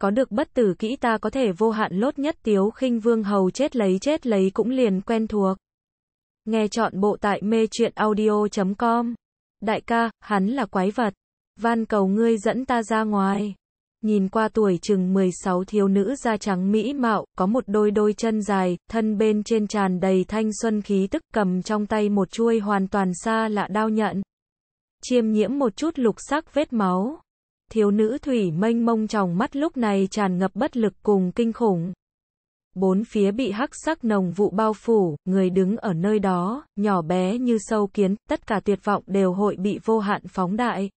có được bất tử kỹ ta có thể vô hạn lốt nhất tiếu khinh vương hầu chết lấy chết lấy cũng liền quen thuộc. Nghe chọn bộ tại mê truyện audio.com. Đại ca, hắn là quái vật. Van cầu ngươi dẫn ta ra ngoài. Nhìn qua tuổi chừng 16 thiếu nữ da trắng mỹ mạo, có một đôi đôi chân dài, thân bên trên tràn đầy thanh xuân khí tức cầm trong tay một chuôi hoàn toàn xa lạ đao nhận. Chiêm nhiễm một chút lục sắc vết máu thiếu nữ thủy mênh mông trong mắt lúc này tràn ngập bất lực cùng kinh khủng. Bốn phía bị hắc sắc nồng vụ bao phủ, người đứng ở nơi đó, nhỏ bé như sâu kiến, tất cả tuyệt vọng đều hội bị vô hạn phóng đại.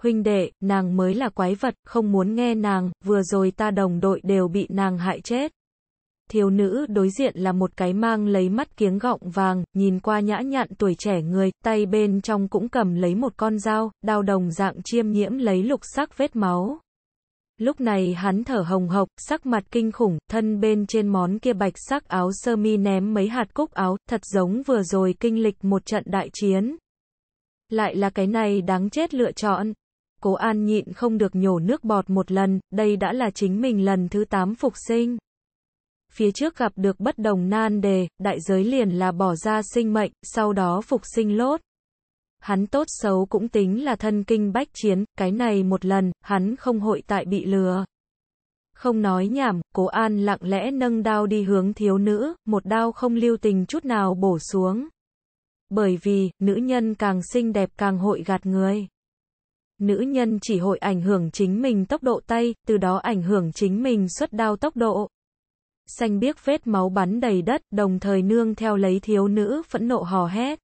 Huynh đệ, nàng mới là quái vật, không muốn nghe nàng, vừa rồi ta đồng đội đều bị nàng hại chết thiếu nữ đối diện là một cái mang lấy mắt kiếng gọng vàng, nhìn qua nhã nhặn tuổi trẻ người, tay bên trong cũng cầm lấy một con dao, đao đồng dạng chiêm nhiễm lấy lục sắc vết máu. Lúc này hắn thở hồng hộc, sắc mặt kinh khủng, thân bên trên món kia bạch sắc áo sơ mi ném mấy hạt cúc áo, thật giống vừa rồi kinh lịch một trận đại chiến. Lại là cái này đáng chết lựa chọn. Cố An nhịn không được nhổ nước bọt một lần, đây đã là chính mình lần thứ 8 phục sinh phía trước gặp được bất đồng nan đề, đại giới liền là bỏ ra sinh mệnh, sau đó phục sinh lốt. Hắn tốt xấu cũng tính là thân kinh bách chiến, cái này một lần, hắn không hội tại bị lừa. Không nói nhảm, cố an lặng lẽ nâng đao đi hướng thiếu nữ, một đao không lưu tình chút nào bổ xuống. Bởi vì, nữ nhân càng xinh đẹp càng hội gạt người. Nữ nhân chỉ hội ảnh hưởng chính mình tốc độ tay, từ đó ảnh hưởng chính mình xuất đao tốc độ xanh biếc vết máu bắn đầy đất, đồng thời nương theo lấy thiếu nữ phẫn nộ hò hét.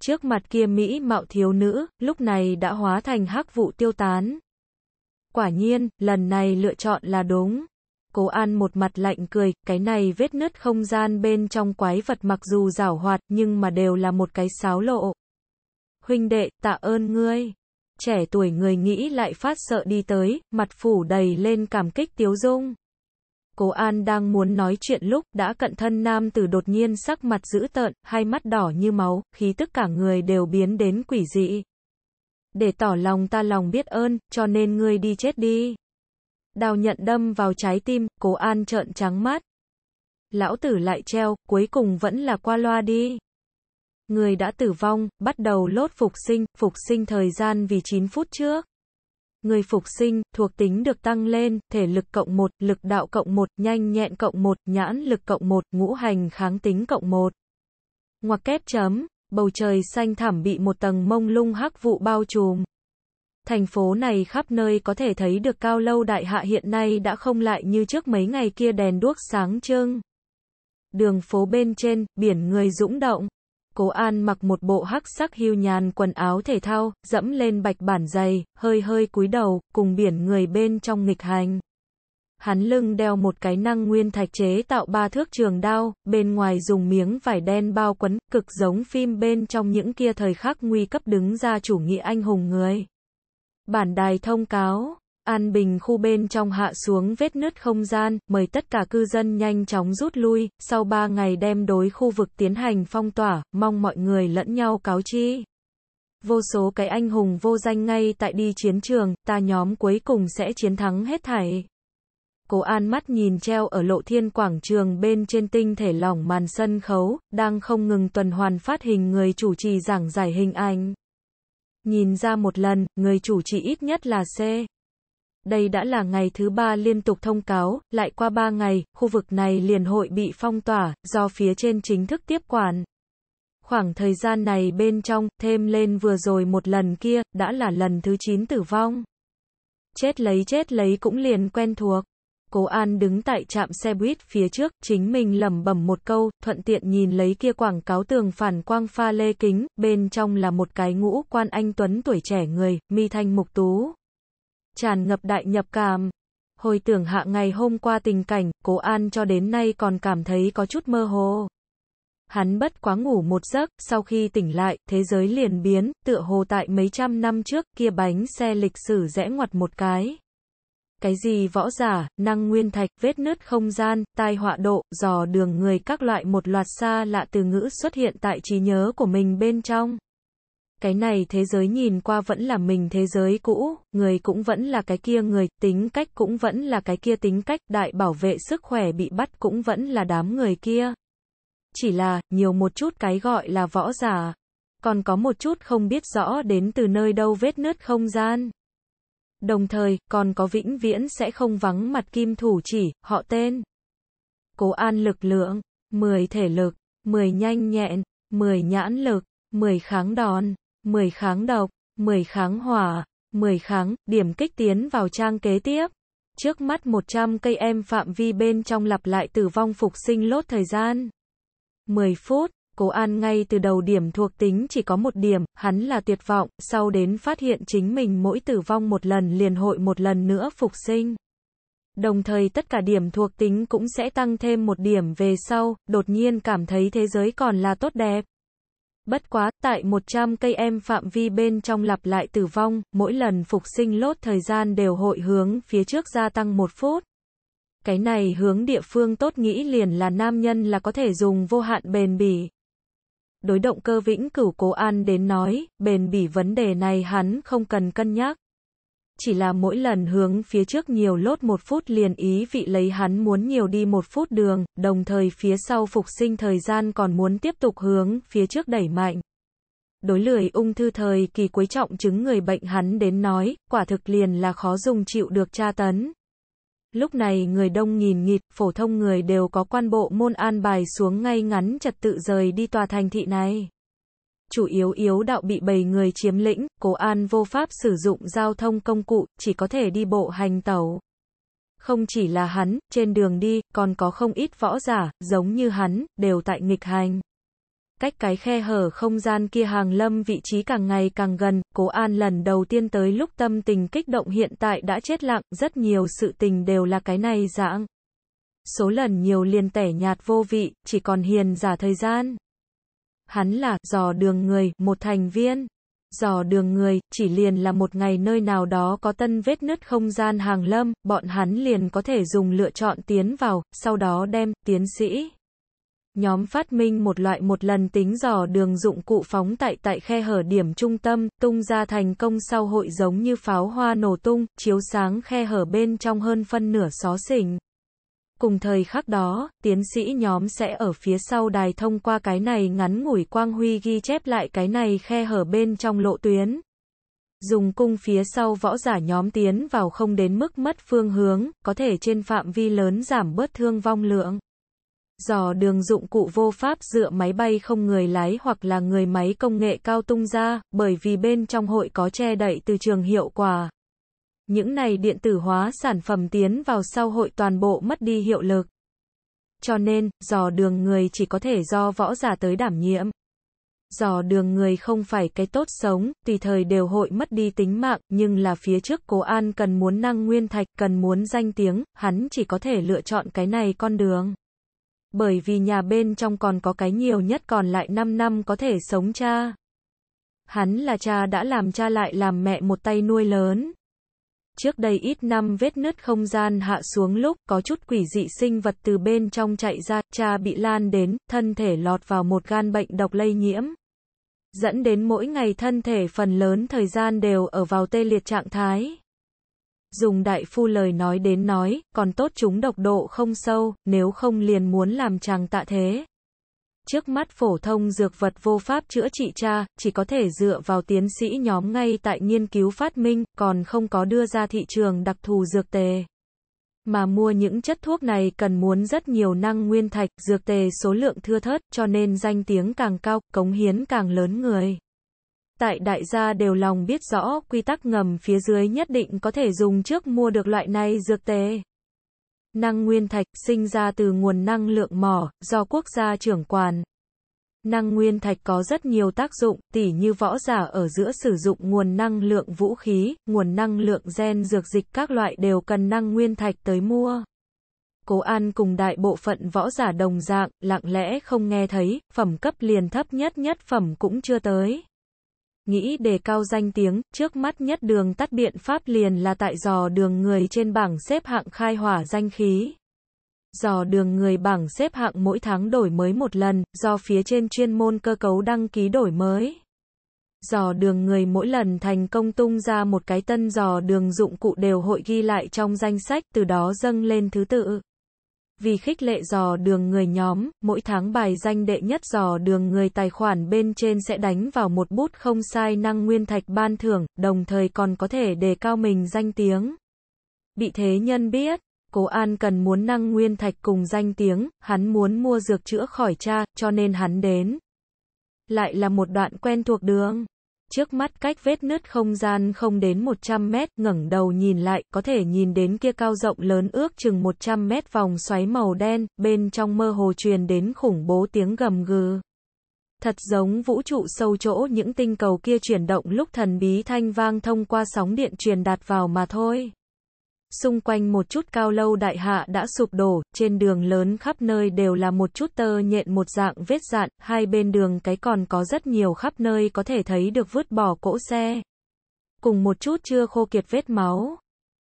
Trước mặt kia Mỹ mạo thiếu nữ, lúc này đã hóa thành hắc vụ tiêu tán. Quả nhiên, lần này lựa chọn là đúng. Cố An một mặt lạnh cười, cái này vết nứt không gian bên trong quái vật mặc dù rảo hoạt nhưng mà đều là một cái sáo lộ. Huynh đệ, tạ ơn ngươi. Trẻ tuổi người nghĩ lại phát sợ đi tới, mặt phủ đầy lên cảm kích tiếu dung. Cố An đang muốn nói chuyện lúc đã cận thân nam tử đột nhiên sắc mặt dữ tợn, hai mắt đỏ như máu, khí tức cả người đều biến đến quỷ dị. Để tỏ lòng ta lòng biết ơn, cho nên ngươi đi chết đi. Đào nhận đâm vào trái tim, cố An trợn trắng mắt. Lão tử lại treo, cuối cùng vẫn là qua loa đi. Người đã tử vong, bắt đầu lốt phục sinh, phục sinh thời gian vì 9 phút trước người phục sinh, thuộc tính được tăng lên, thể lực cộng 1, lực đạo cộng 1, nhanh nhẹn cộng 1, nhãn lực cộng 1, ngũ hành kháng tính cộng 1. Ngoặc kép chấm, bầu trời xanh thẳm bị một tầng mông lung hắc vụ bao trùm. Thành phố này khắp nơi có thể thấy được cao lâu đại hạ hiện nay đã không lại như trước mấy ngày kia đèn đuốc sáng trưng. Đường phố bên trên, biển người dũng động. Cố An mặc một bộ hắc sắc hiu nhàn quần áo thể thao, dẫm lên bạch bản dày, hơi hơi cúi đầu, cùng biển người bên trong nghịch hành. Hắn lưng đeo một cái năng nguyên thạch chế tạo ba thước trường đao, bên ngoài dùng miếng vải đen bao quấn, cực giống phim bên trong những kia thời khắc nguy cấp đứng ra chủ nghĩa anh hùng người. Bản đài thông cáo An Bình khu bên trong hạ xuống vết nứt không gian, mời tất cả cư dân nhanh chóng rút lui, sau 3 ngày đem đối khu vực tiến hành phong tỏa, mong mọi người lẫn nhau cáo chi. Vô số cái anh hùng vô danh ngay tại đi chiến trường, ta nhóm cuối cùng sẽ chiến thắng hết thảy. Cố An mắt nhìn treo ở lộ thiên quảng trường bên trên tinh thể lỏng màn sân khấu, đang không ngừng tuần hoàn phát hình người chủ trì giảng giải hình ảnh. Nhìn ra một lần, người chủ trì ít nhất là C đây đã là ngày thứ ba liên tục thông cáo, lại qua ba ngày, khu vực này liền hội bị phong tỏa, do phía trên chính thức tiếp quản. Khoảng thời gian này bên trong, thêm lên vừa rồi một lần kia, đã là lần thứ 9 tử vong. Chết lấy chết lấy cũng liền quen thuộc. Cố An đứng tại trạm xe buýt phía trước, chính mình lẩm bẩm một câu, thuận tiện nhìn lấy kia quảng cáo tường phản quang pha lê kính, bên trong là một cái ngũ quan anh tuấn tuổi trẻ người, mi thanh mục tú, tràn ngập đại nhập cảm. Hồi tưởng hạ ngày hôm qua tình cảnh, cố an cho đến nay còn cảm thấy có chút mơ hồ. Hắn bất quá ngủ một giấc, sau khi tỉnh lại, thế giới liền biến, tựa hồ tại mấy trăm năm trước, kia bánh xe lịch sử rẽ ngoặt một cái. Cái gì võ giả, năng nguyên thạch, vết nứt không gian, tai họa độ, dò đường người các loại một loạt xa lạ từ ngữ xuất hiện tại trí nhớ của mình bên trong. Cái này thế giới nhìn qua vẫn là mình thế giới cũ, người cũng vẫn là cái kia người, tính cách cũng vẫn là cái kia tính cách, đại bảo vệ sức khỏe bị bắt cũng vẫn là đám người kia. Chỉ là, nhiều một chút cái gọi là võ giả, còn có một chút không biết rõ đến từ nơi đâu vết nứt không gian. Đồng thời, còn có vĩnh viễn sẽ không vắng mặt kim thủ chỉ, họ tên. Cố an lực lượng, 10 thể lực, 10 nhanh nhẹn, 10 nhãn lực, 10 kháng đòn. 10 kháng độc, 10 kháng hỏa, 10 kháng, điểm kích tiến vào trang kế tiếp. Trước mắt 100 cây em phạm vi bên trong lặp lại tử vong phục sinh lốt thời gian. 10 phút, Cố An ngay từ đầu điểm thuộc tính chỉ có một điểm, hắn là tuyệt vọng, sau đến phát hiện chính mình mỗi tử vong một lần liền hội một lần nữa phục sinh. Đồng thời tất cả điểm thuộc tính cũng sẽ tăng thêm một điểm về sau, đột nhiên cảm thấy thế giới còn là tốt đẹp. Bất quá, tại 100 cây em phạm vi bên trong lặp lại tử vong, mỗi lần phục sinh lốt thời gian đều hội hướng phía trước gia tăng một phút. Cái này hướng địa phương tốt nghĩ liền là nam nhân là có thể dùng vô hạn bền bỉ. Đối động cơ vĩnh cửu cố an đến nói, bền bỉ vấn đề này hắn không cần cân nhắc chỉ là mỗi lần hướng phía trước nhiều lốt một phút liền ý vị lấy hắn muốn nhiều đi một phút đường, đồng thời phía sau phục sinh thời gian còn muốn tiếp tục hướng phía trước đẩy mạnh. Đối lười ung thư thời kỳ quấy trọng chứng người bệnh hắn đến nói, quả thực liền là khó dùng chịu được tra tấn. Lúc này người đông nghìn nghịt, phổ thông người đều có quan bộ môn an bài xuống ngay ngắn trật tự rời đi tòa thành thị này chủ yếu yếu đạo bị bầy người chiếm lĩnh, Cố An vô pháp sử dụng giao thông công cụ, chỉ có thể đi bộ hành tàu. Không chỉ là hắn, trên đường đi, còn có không ít võ giả, giống như hắn, đều tại nghịch hành. Cách cái khe hở không gian kia hàng lâm vị trí càng ngày càng gần, Cố An lần đầu tiên tới lúc tâm tình kích động hiện tại đã chết lặng, rất nhiều sự tình đều là cái này dạng. Số lần nhiều liền tẻ nhạt vô vị, chỉ còn hiền giả thời gian. Hắn là dò đường người, một thành viên. Dò đường người, chỉ liền là một ngày nơi nào đó có tân vết nứt không gian hàng lâm, bọn hắn liền có thể dùng lựa chọn tiến vào, sau đó đem, tiến sĩ. Nhóm phát minh một loại một lần tính dò đường dụng cụ phóng tại tại khe hở điểm trung tâm, tung ra thành công sau hội giống như pháo hoa nổ tung, chiếu sáng khe hở bên trong hơn phân nửa xó xỉnh. Cùng thời khắc đó, tiến sĩ nhóm sẽ ở phía sau đài thông qua cái này ngắn ngủi quang huy ghi chép lại cái này khe hở bên trong lộ tuyến. Dùng cung phía sau võ giả nhóm tiến vào không đến mức mất phương hướng, có thể trên phạm vi lớn giảm bớt thương vong lượng. Dò đường dụng cụ vô pháp dựa máy bay không người lái hoặc là người máy công nghệ cao tung ra, bởi vì bên trong hội có che đậy từ trường hiệu quả những này điện tử hóa sản phẩm tiến vào sau hội toàn bộ mất đi hiệu lực. Cho nên, dò đường người chỉ có thể do võ giả tới đảm nhiệm. Dò đường người không phải cái tốt sống, tùy thời đều hội mất đi tính mạng, nhưng là phía trước cố an cần muốn năng nguyên thạch, cần muốn danh tiếng, hắn chỉ có thể lựa chọn cái này con đường. Bởi vì nhà bên trong còn có cái nhiều nhất còn lại 5 năm có thể sống cha. Hắn là cha đã làm cha lại làm mẹ một tay nuôi lớn trước đây ít năm vết nứt không gian hạ xuống lúc có chút quỷ dị sinh vật từ bên trong chạy ra, cha bị lan đến, thân thể lọt vào một gan bệnh độc lây nhiễm. Dẫn đến mỗi ngày thân thể phần lớn thời gian đều ở vào tê liệt trạng thái. Dùng đại phu lời nói đến nói, còn tốt chúng độc độ không sâu, nếu không liền muốn làm chàng tạ thế trước mắt phổ thông dược vật vô pháp chữa trị cha, chỉ có thể dựa vào tiến sĩ nhóm ngay tại nghiên cứu phát minh, còn không có đưa ra thị trường đặc thù dược tề. Mà mua những chất thuốc này cần muốn rất nhiều năng nguyên thạch, dược tề số lượng thưa thớt, cho nên danh tiếng càng cao, cống hiến càng lớn người. Tại đại gia đều lòng biết rõ quy tắc ngầm phía dưới nhất định có thể dùng trước mua được loại này dược tề. Năng nguyên thạch sinh ra từ nguồn năng lượng mỏ do quốc gia trưởng quản. Năng nguyên thạch có rất nhiều tác dụng, tỉ như võ giả ở giữa sử dụng nguồn năng lượng vũ khí, nguồn năng lượng gen dược dịch các loại đều cần năng nguyên thạch tới mua. Cố An cùng đại bộ phận võ giả đồng dạng, lặng lẽ không nghe thấy, phẩm cấp liền thấp nhất nhất phẩm cũng chưa tới nghĩ đề cao danh tiếng, trước mắt nhất đường tắt biện pháp liền là tại dò đường người trên bảng xếp hạng khai hỏa danh khí. Dò đường người bảng xếp hạng mỗi tháng đổi mới một lần, do phía trên chuyên môn cơ cấu đăng ký đổi mới. Dò đường người mỗi lần thành công tung ra một cái tân dò đường dụng cụ đều hội ghi lại trong danh sách, từ đó dâng lên thứ tự. Vì khích lệ dò đường người nhóm, mỗi tháng bài danh đệ nhất dò đường người tài khoản bên trên sẽ đánh vào một bút không sai năng nguyên thạch ban thưởng, đồng thời còn có thể đề cao mình danh tiếng. Bị thế nhân biết, Cố An cần muốn năng nguyên thạch cùng danh tiếng, hắn muốn mua dược chữa khỏi cha, cho nên hắn đến. Lại là một đoạn quen thuộc đường trước mắt cách vết nứt không gian không đến 100 mét, ngẩng đầu nhìn lại, có thể nhìn đến kia cao rộng lớn ước chừng 100 mét vòng xoáy màu đen, bên trong mơ hồ truyền đến khủng bố tiếng gầm gừ. Thật giống vũ trụ sâu chỗ những tinh cầu kia chuyển động lúc thần bí thanh vang thông qua sóng điện truyền đạt vào mà thôi. Xung quanh một chút cao lâu đại hạ đã sụp đổ, trên đường lớn khắp nơi đều là một chút tơ nhện một dạng vết dạn, hai bên đường cái còn có rất nhiều khắp nơi có thể thấy được vứt bỏ cỗ xe. Cùng một chút chưa khô kiệt vết máu.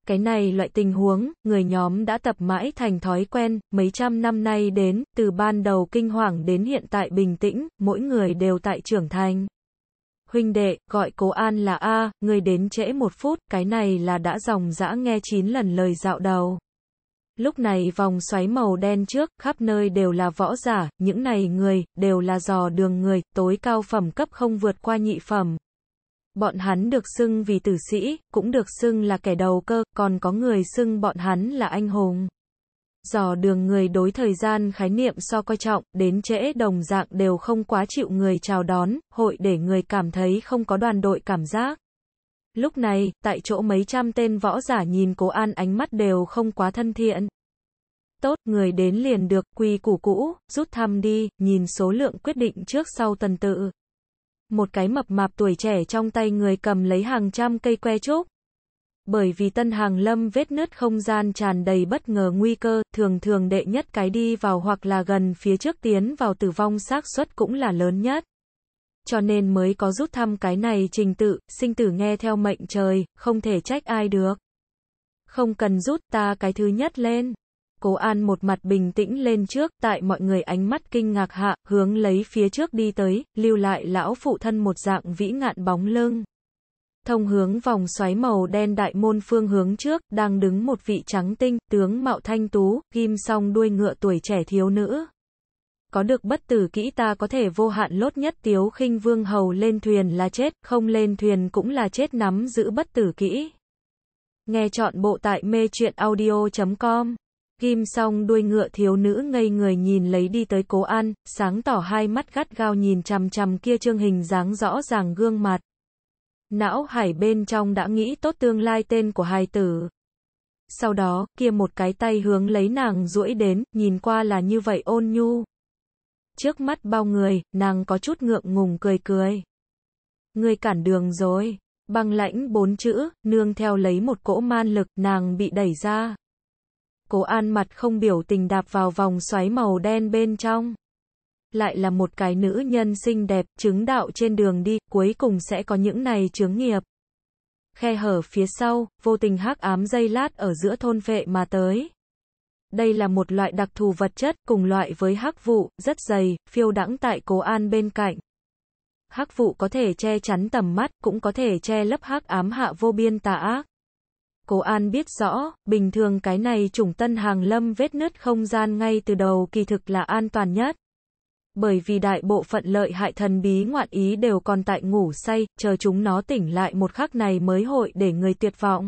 Cái này loại tình huống, người nhóm đã tập mãi thành thói quen, mấy trăm năm nay đến, từ ban đầu kinh hoàng đến hiện tại bình tĩnh, mỗi người đều tại trưởng thành huynh đệ, gọi cố an là A, người đến trễ một phút, cái này là đã dòng dã nghe chín lần lời dạo đầu. Lúc này vòng xoáy màu đen trước, khắp nơi đều là võ giả, những này người, đều là dò đường người, tối cao phẩm cấp không vượt qua nhị phẩm. Bọn hắn được xưng vì tử sĩ, cũng được xưng là kẻ đầu cơ, còn có người xưng bọn hắn là anh hùng dò đường người đối thời gian khái niệm so coi trọng, đến trễ đồng dạng đều không quá chịu người chào đón, hội để người cảm thấy không có đoàn đội cảm giác. Lúc này, tại chỗ mấy trăm tên võ giả nhìn cố an ánh mắt đều không quá thân thiện. Tốt, người đến liền được, quy củ cũ, rút thăm đi, nhìn số lượng quyết định trước sau tần tự. Một cái mập mạp tuổi trẻ trong tay người cầm lấy hàng trăm cây que trúc, bởi vì Tân Hàng Lâm vết nứt không gian tràn đầy bất ngờ nguy cơ, thường thường đệ nhất cái đi vào hoặc là gần phía trước tiến vào tử vong xác suất cũng là lớn nhất. Cho nên mới có rút thăm cái này trình tự, sinh tử nghe theo mệnh trời, không thể trách ai được. Không cần rút ta cái thứ nhất lên. Cố An một mặt bình tĩnh lên trước, tại mọi người ánh mắt kinh ngạc hạ, hướng lấy phía trước đi tới, lưu lại lão phụ thân một dạng vĩ ngạn bóng lưng thông hướng vòng xoáy màu đen đại môn phương hướng trước, đang đứng một vị trắng tinh, tướng mạo thanh tú, ghim song đuôi ngựa tuổi trẻ thiếu nữ. Có được bất tử kỹ ta có thể vô hạn lốt nhất tiếu khinh vương hầu lên thuyền là chết, không lên thuyền cũng là chết nắm giữ bất tử kỹ. Nghe chọn bộ tại mê chuyện audio.com. Ghim song đuôi ngựa thiếu nữ ngây người nhìn lấy đi tới cố an, sáng tỏ hai mắt gắt gao nhìn chằm chằm kia trương hình dáng rõ ràng gương mặt. Não hải bên trong đã nghĩ tốt tương lai tên của hài tử. Sau đó, kia một cái tay hướng lấy nàng duỗi đến, nhìn qua là như vậy ôn nhu. Trước mắt bao người, nàng có chút ngượng ngùng cười cười. người cản đường rồi. Băng lãnh bốn chữ, nương theo lấy một cỗ man lực, nàng bị đẩy ra. Cố an mặt không biểu tình đạp vào vòng xoáy màu đen bên trong lại là một cái nữ nhân xinh đẹp, chứng đạo trên đường đi, cuối cùng sẽ có những này chứng nghiệp. Khe hở phía sau, vô tình hắc ám dây lát ở giữa thôn vệ mà tới. Đây là một loại đặc thù vật chất, cùng loại với hắc vụ, rất dày, phiêu đãng tại cố an bên cạnh. Hắc vụ có thể che chắn tầm mắt, cũng có thể che lấp hắc ám hạ vô biên tà ác. Cố An biết rõ, bình thường cái này trùng tân hàng lâm vết nứt không gian ngay từ đầu kỳ thực là an toàn nhất bởi vì đại bộ phận lợi hại thần bí ngoạn ý đều còn tại ngủ say, chờ chúng nó tỉnh lại một khắc này mới hội để người tuyệt vọng.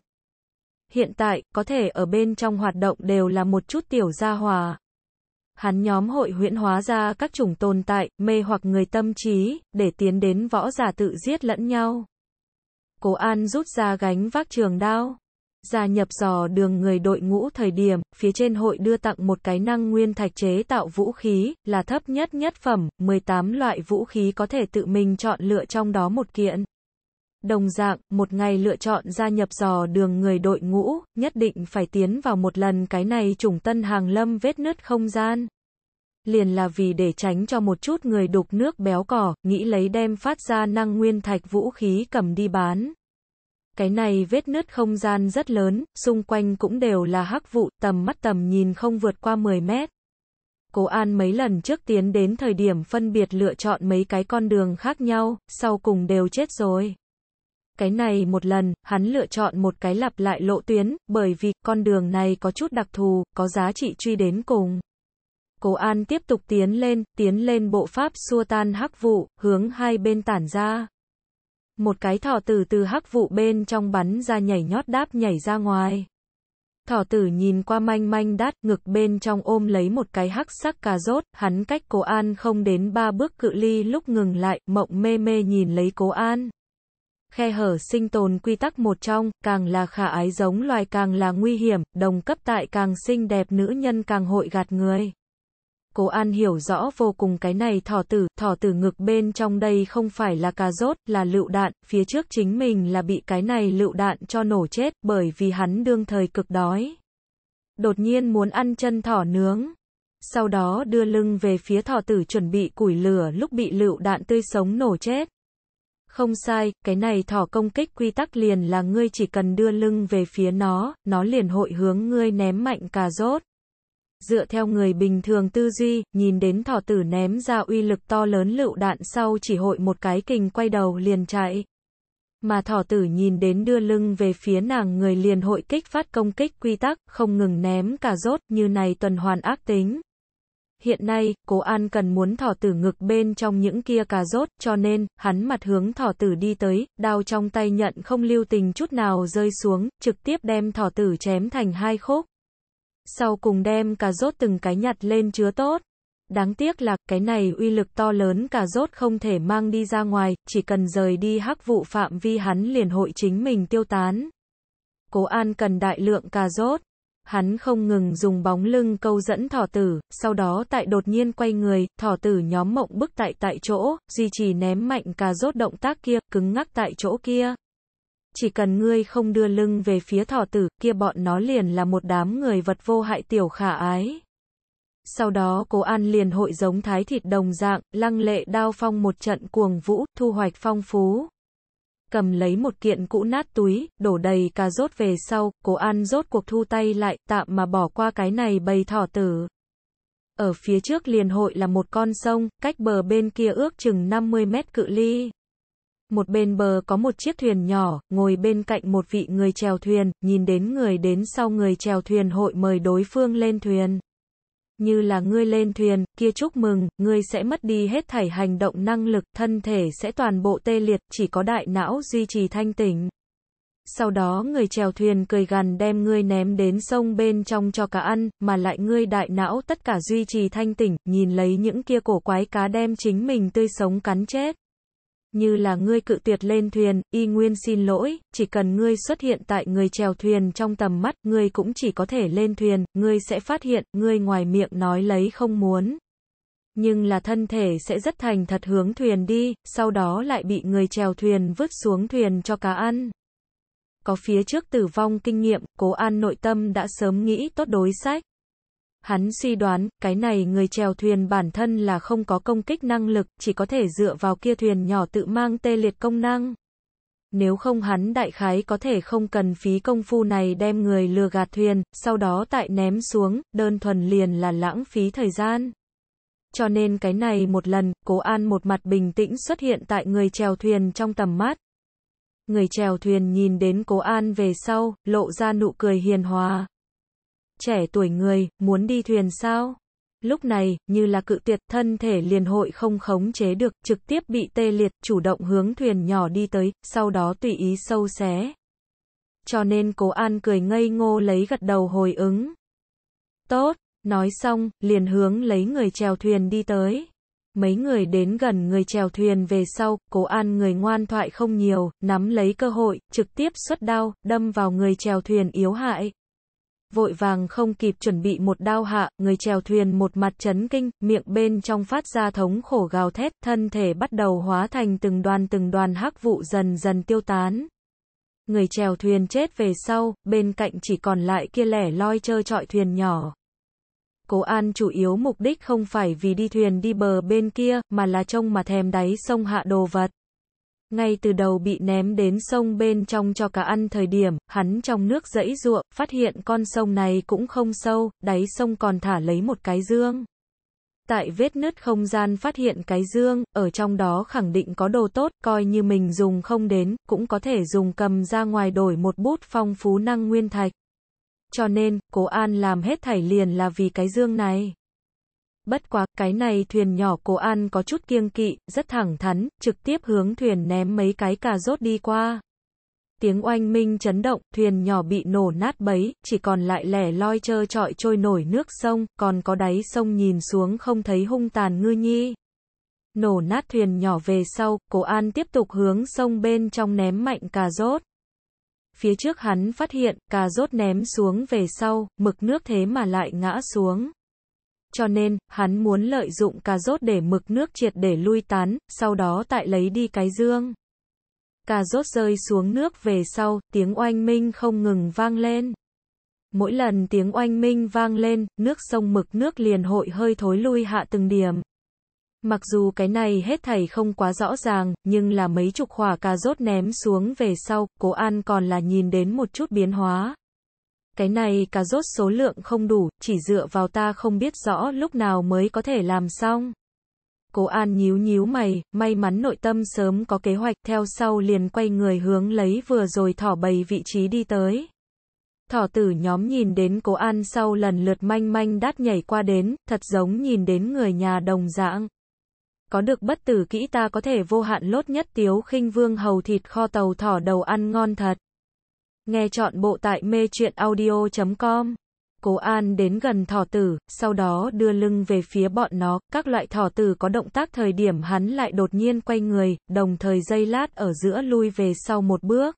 Hiện tại, có thể ở bên trong hoạt động đều là một chút tiểu gia hòa. Hắn nhóm hội huyễn hóa ra các chủng tồn tại, mê hoặc người tâm trí, để tiến đến võ giả tự giết lẫn nhau. Cố An rút ra gánh vác trường đao gia nhập dò đường người đội ngũ thời điểm, phía trên hội đưa tặng một cái năng nguyên thạch chế tạo vũ khí, là thấp nhất nhất phẩm, 18 loại vũ khí có thể tự mình chọn lựa trong đó một kiện. Đồng dạng, một ngày lựa chọn gia nhập dò đường người đội ngũ, nhất định phải tiến vào một lần cái này trùng tân hàng lâm vết nứt không gian. Liền là vì để tránh cho một chút người đục nước béo cỏ, nghĩ lấy đem phát ra năng nguyên thạch vũ khí cầm đi bán. Cái này vết nứt không gian rất lớn, xung quanh cũng đều là hắc vụ, tầm mắt tầm nhìn không vượt qua 10 mét. Cố An mấy lần trước tiến đến thời điểm phân biệt lựa chọn mấy cái con đường khác nhau, sau cùng đều chết rồi. Cái này một lần, hắn lựa chọn một cái lặp lại lộ tuyến, bởi vì con đường này có chút đặc thù, có giá trị truy đến cùng. Cố An tiếp tục tiến lên, tiến lên bộ pháp xua tan hắc vụ, hướng hai bên tản ra. Một cái thỏ tử từ hắc vụ bên trong bắn ra nhảy nhót đáp nhảy ra ngoài. Thỏ tử nhìn qua manh manh đát, ngực bên trong ôm lấy một cái hắc sắc cà rốt, hắn cách cố an không đến ba bước cự ly lúc ngừng lại, mộng mê mê nhìn lấy cố an. Khe hở sinh tồn quy tắc một trong, càng là khả ái giống loài càng là nguy hiểm, đồng cấp tại càng xinh đẹp nữ nhân càng hội gạt người. Cố An hiểu rõ vô cùng cái này thỏ tử, thỏ tử ngực bên trong đây không phải là cà rốt, là lựu đạn, phía trước chính mình là bị cái này lựu đạn cho nổ chết, bởi vì hắn đương thời cực đói. Đột nhiên muốn ăn chân thỏ nướng. Sau đó đưa lưng về phía thỏ tử chuẩn bị củi lửa lúc bị lựu đạn tươi sống nổ chết. Không sai, cái này thỏ công kích quy tắc liền là ngươi chỉ cần đưa lưng về phía nó, nó liền hội hướng ngươi ném mạnh cà rốt. Dựa theo người bình thường tư duy, nhìn đến thỏ tử ném ra uy lực to lớn lựu đạn sau chỉ hội một cái kình quay đầu liền chạy. Mà thỏ tử nhìn đến đưa lưng về phía nàng người liền hội kích phát công kích quy tắc, không ngừng ném cả rốt, như này tuần hoàn ác tính. Hiện nay, cố an cần muốn thỏ tử ngực bên trong những kia cà rốt, cho nên, hắn mặt hướng thỏ tử đi tới, đao trong tay nhận không lưu tình chút nào rơi xuống, trực tiếp đem thỏ tử chém thành hai khúc. Sau cùng đem cà rốt từng cái nhặt lên chứa tốt. Đáng tiếc là, cái này uy lực to lớn cà rốt không thể mang đi ra ngoài, chỉ cần rời đi hắc vụ phạm vi hắn liền hội chính mình tiêu tán. Cố An cần đại lượng cà rốt. Hắn không ngừng dùng bóng lưng câu dẫn thỏ tử, sau đó tại đột nhiên quay người, thỏ tử nhóm mộng bức tại tại chỗ, duy trì ném mạnh cà rốt động tác kia, cứng ngắc tại chỗ kia chỉ cần ngươi không đưa lưng về phía thỏ tử, kia bọn nó liền là một đám người vật vô hại tiểu khả ái. Sau đó cố an liền hội giống thái thịt đồng dạng, lăng lệ đao phong một trận cuồng vũ, thu hoạch phong phú. Cầm lấy một kiện cũ nát túi, đổ đầy cà rốt về sau, cố an rốt cuộc thu tay lại, tạm mà bỏ qua cái này bầy thỏ tử. Ở phía trước liền hội là một con sông, cách bờ bên kia ước chừng 50 mét cự ly. Một bên bờ có một chiếc thuyền nhỏ, ngồi bên cạnh một vị người chèo thuyền, nhìn đến người đến sau người chèo thuyền hội mời đối phương lên thuyền. Như là ngươi lên thuyền, kia chúc mừng, ngươi sẽ mất đi hết thảy hành động năng lực, thân thể sẽ toàn bộ tê liệt, chỉ có đại não duy trì thanh tỉnh. Sau đó người chèo thuyền cười gằn đem ngươi ném đến sông bên trong cho cá ăn, mà lại ngươi đại não tất cả duy trì thanh tỉnh, nhìn lấy những kia cổ quái cá đem chính mình tươi sống cắn chết như là ngươi cự tuyệt lên thuyền, y nguyên xin lỗi, chỉ cần ngươi xuất hiện tại người chèo thuyền trong tầm mắt, ngươi cũng chỉ có thể lên thuyền, ngươi sẽ phát hiện, ngươi ngoài miệng nói lấy không muốn. Nhưng là thân thể sẽ rất thành thật hướng thuyền đi, sau đó lại bị người chèo thuyền vứt xuống thuyền cho cá ăn. Có phía trước tử vong kinh nghiệm, cố an nội tâm đã sớm nghĩ tốt đối sách. Hắn suy đoán, cái này người chèo thuyền bản thân là không có công kích năng lực, chỉ có thể dựa vào kia thuyền nhỏ tự mang tê liệt công năng. Nếu không hắn đại khái có thể không cần phí công phu này đem người lừa gạt thuyền, sau đó tại ném xuống, đơn thuần liền là lãng phí thời gian. Cho nên cái này một lần, cố an một mặt bình tĩnh xuất hiện tại người chèo thuyền trong tầm mắt. Người chèo thuyền nhìn đến cố an về sau, lộ ra nụ cười hiền hòa trẻ tuổi người, muốn đi thuyền sao? Lúc này, như là cự tuyệt, thân thể liền hội không khống chế được, trực tiếp bị tê liệt, chủ động hướng thuyền nhỏ đi tới, sau đó tùy ý sâu xé. Cho nên cố an cười ngây ngô lấy gật đầu hồi ứng. Tốt, nói xong, liền hướng lấy người chèo thuyền đi tới. Mấy người đến gần người chèo thuyền về sau, cố an người ngoan thoại không nhiều, nắm lấy cơ hội, trực tiếp xuất đao, đâm vào người chèo thuyền yếu hại vội vàng không kịp chuẩn bị một đao hạ, người chèo thuyền một mặt chấn kinh, miệng bên trong phát ra thống khổ gào thét, thân thể bắt đầu hóa thành từng đoàn từng đoàn hắc vụ dần dần tiêu tán. Người chèo thuyền chết về sau, bên cạnh chỉ còn lại kia lẻ loi chơi trọi thuyền nhỏ. Cố An chủ yếu mục đích không phải vì đi thuyền đi bờ bên kia, mà là trông mà thèm đáy sông hạ đồ vật. Ngay từ đầu bị ném đến sông bên trong cho cá ăn thời điểm, hắn trong nước dẫy ruộng, phát hiện con sông này cũng không sâu, đáy sông còn thả lấy một cái dương. Tại vết nứt không gian phát hiện cái dương, ở trong đó khẳng định có đồ tốt, coi như mình dùng không đến, cũng có thể dùng cầm ra ngoài đổi một bút phong phú năng nguyên thạch. Cho nên, cố an làm hết thảy liền là vì cái dương này bất quá, cái này thuyền nhỏ cố an có chút kiêng kỵ, rất thẳng thắn, trực tiếp hướng thuyền ném mấy cái cà rốt đi qua. Tiếng oanh minh chấn động, thuyền nhỏ bị nổ nát bấy, chỉ còn lại lẻ loi trơ trọi trôi nổi nước sông, còn có đáy sông nhìn xuống không thấy hung tàn ngư nhi. Nổ nát thuyền nhỏ về sau, cố an tiếp tục hướng sông bên trong ném mạnh cà rốt. Phía trước hắn phát hiện, cà rốt ném xuống về sau, mực nước thế mà lại ngã xuống cho nên, hắn muốn lợi dụng cà rốt để mực nước triệt để lui tán, sau đó tại lấy đi cái dương. Cà rốt rơi xuống nước về sau, tiếng oanh minh không ngừng vang lên. Mỗi lần tiếng oanh minh vang lên, nước sông mực nước liền hội hơi thối lui hạ từng điểm. Mặc dù cái này hết thảy không quá rõ ràng, nhưng là mấy chục khỏa cà rốt ném xuống về sau, cố an còn là nhìn đến một chút biến hóa. Cái này cà rốt số lượng không đủ, chỉ dựa vào ta không biết rõ lúc nào mới có thể làm xong. Cố An nhíu nhíu mày, may mắn nội tâm sớm có kế hoạch theo sau liền quay người hướng lấy vừa rồi thỏ bầy vị trí đi tới. Thỏ tử nhóm nhìn đến Cố An sau lần lượt manh manh đát nhảy qua đến, thật giống nhìn đến người nhà đồng dạng. Có được bất tử kỹ ta có thể vô hạn lốt nhất tiếu khinh vương hầu thịt kho tàu thỏ đầu ăn ngon thật. Nghe chọn bộ tại mê chuyện audio.com. Cố An đến gần thỏ tử, sau đó đưa lưng về phía bọn nó, các loại thỏ tử có động tác thời điểm hắn lại đột nhiên quay người, đồng thời dây lát ở giữa lui về sau một bước.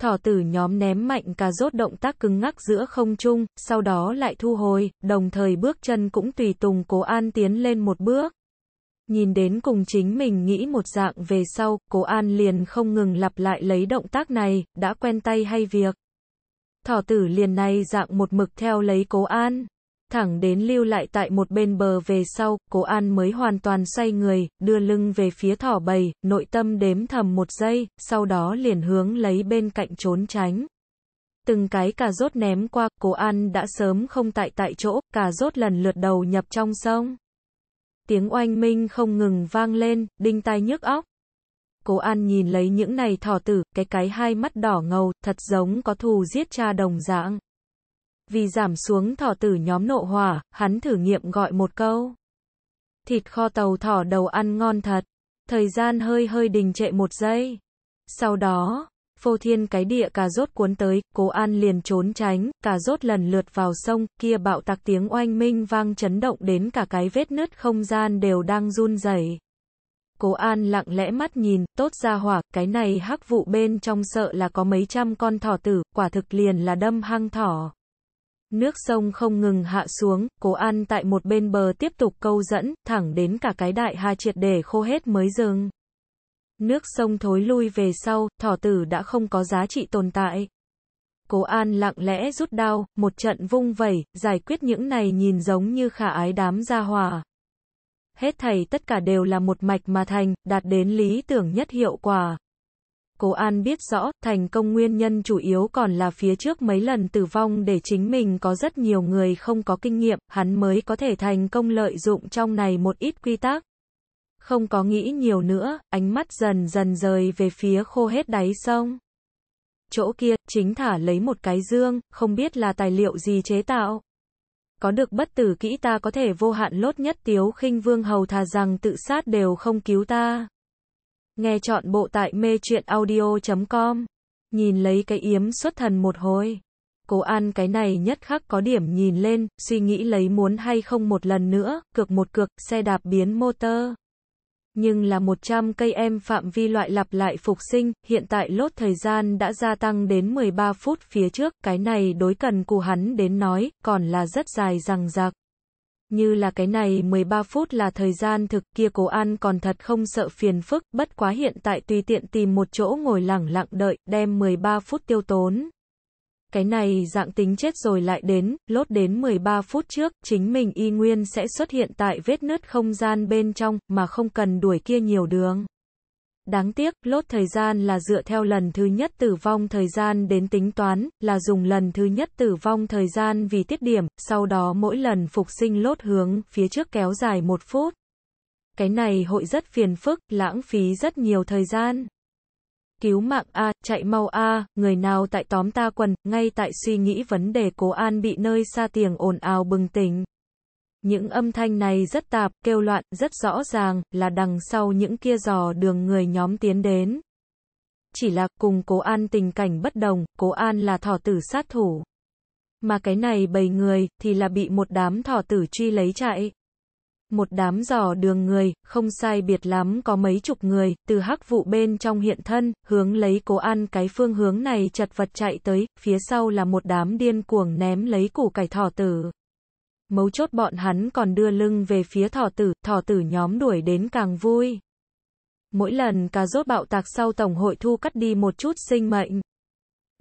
Thỏ tử nhóm ném mạnh cà rốt động tác cứng ngắc giữa không trung, sau đó lại thu hồi, đồng thời bước chân cũng tùy tùng Cố An tiến lên một bước nhìn đến cùng chính mình nghĩ một dạng về sau, cố an liền không ngừng lặp lại lấy động tác này, đã quen tay hay việc. Thỏ tử liền này dạng một mực theo lấy cố an. Thẳng đến lưu lại tại một bên bờ về sau, cố an mới hoàn toàn xoay người, đưa lưng về phía thỏ bầy, nội tâm đếm thầm một giây, sau đó liền hướng lấy bên cạnh trốn tránh. Từng cái cà rốt ném qua, cố an đã sớm không tại tại chỗ, cà rốt lần lượt đầu nhập trong sông tiếng oanh minh không ngừng vang lên, đinh tai nhức óc. Cố An nhìn lấy những này thỏ tử, cái cái hai mắt đỏ ngầu, thật giống có thù giết cha đồng dạng. Vì giảm xuống thỏ tử nhóm nộ hỏa, hắn thử nghiệm gọi một câu. Thịt kho tàu thỏ đầu ăn ngon thật. Thời gian hơi hơi đình trệ một giây. Sau đó, phô thiên cái địa cà rốt cuốn tới, cố an liền trốn tránh, cà rốt lần lượt vào sông, kia bạo tạc tiếng oanh minh vang chấn động đến cả cái vết nứt không gian đều đang run rẩy. Cố An lặng lẽ mắt nhìn, tốt ra hỏa, cái này hắc vụ bên trong sợ là có mấy trăm con thỏ tử, quả thực liền là đâm hăng thỏ. Nước sông không ngừng hạ xuống, Cố An tại một bên bờ tiếp tục câu dẫn, thẳng đến cả cái đại hà triệt để khô hết mới dừng. Nước sông thối lui về sau, thỏ tử đã không có giá trị tồn tại. Cố An lặng lẽ rút đao, một trận vung vẩy, giải quyết những này nhìn giống như khả ái đám gia hòa. Hết thầy tất cả đều là một mạch mà thành, đạt đến lý tưởng nhất hiệu quả. Cố An biết rõ, thành công nguyên nhân chủ yếu còn là phía trước mấy lần tử vong để chính mình có rất nhiều người không có kinh nghiệm, hắn mới có thể thành công lợi dụng trong này một ít quy tắc. Không có nghĩ nhiều nữa, ánh mắt dần dần rời về phía khô hết đáy sông. Chỗ kia, chính thả lấy một cái dương, không biết là tài liệu gì chế tạo. Có được bất tử kỹ ta có thể vô hạn lốt nhất tiếu khinh vương hầu thà rằng tự sát đều không cứu ta. Nghe chọn bộ tại mê truyện audio.com. Nhìn lấy cái yếm xuất thần một hồi. Cố ăn cái này nhất khắc có điểm nhìn lên, suy nghĩ lấy muốn hay không một lần nữa, cược một cược, xe đạp biến motor nhưng là 100 cây em phạm vi loại lặp lại phục sinh, hiện tại lốt thời gian đã gia tăng đến 13 phút phía trước, cái này đối cần cù hắn đến nói, còn là rất dài rằng rạc. Như là cái này 13 phút là thời gian thực kia cố an còn thật không sợ phiền phức, bất quá hiện tại tùy tiện tìm một chỗ ngồi lẳng lặng đợi, đem 13 phút tiêu tốn. Cái này dạng tính chết rồi lại đến, lốt đến 13 phút trước, chính mình y nguyên sẽ xuất hiện tại vết nứt không gian bên trong, mà không cần đuổi kia nhiều đường. Đáng tiếc, lốt thời gian là dựa theo lần thứ nhất tử vong thời gian đến tính toán, là dùng lần thứ nhất tử vong thời gian vì tiết điểm, sau đó mỗi lần phục sinh lốt hướng phía trước kéo dài một phút. Cái này hội rất phiền phức, lãng phí rất nhiều thời gian cứu mạng a, chạy mau a, người nào tại tóm ta quần, ngay tại suy nghĩ vấn đề cố an bị nơi xa tiếng ồn ào bừng tỉnh. Những âm thanh này rất tạp, kêu loạn, rất rõ ràng, là đằng sau những kia dò đường người nhóm tiến đến. Chỉ là cùng cố an tình cảnh bất đồng, cố an là thỏ tử sát thủ. Mà cái này bầy người, thì là bị một đám thỏ tử truy lấy chạy một đám dò đường người, không sai biệt lắm có mấy chục người, từ hắc vụ bên trong hiện thân, hướng lấy cố ăn cái phương hướng này chật vật chạy tới, phía sau là một đám điên cuồng ném lấy củ cải thỏ tử. Mấu chốt bọn hắn còn đưa lưng về phía thỏ tử, thỏ tử nhóm đuổi đến càng vui. Mỗi lần cà rốt bạo tạc sau tổng hội thu cắt đi một chút sinh mệnh,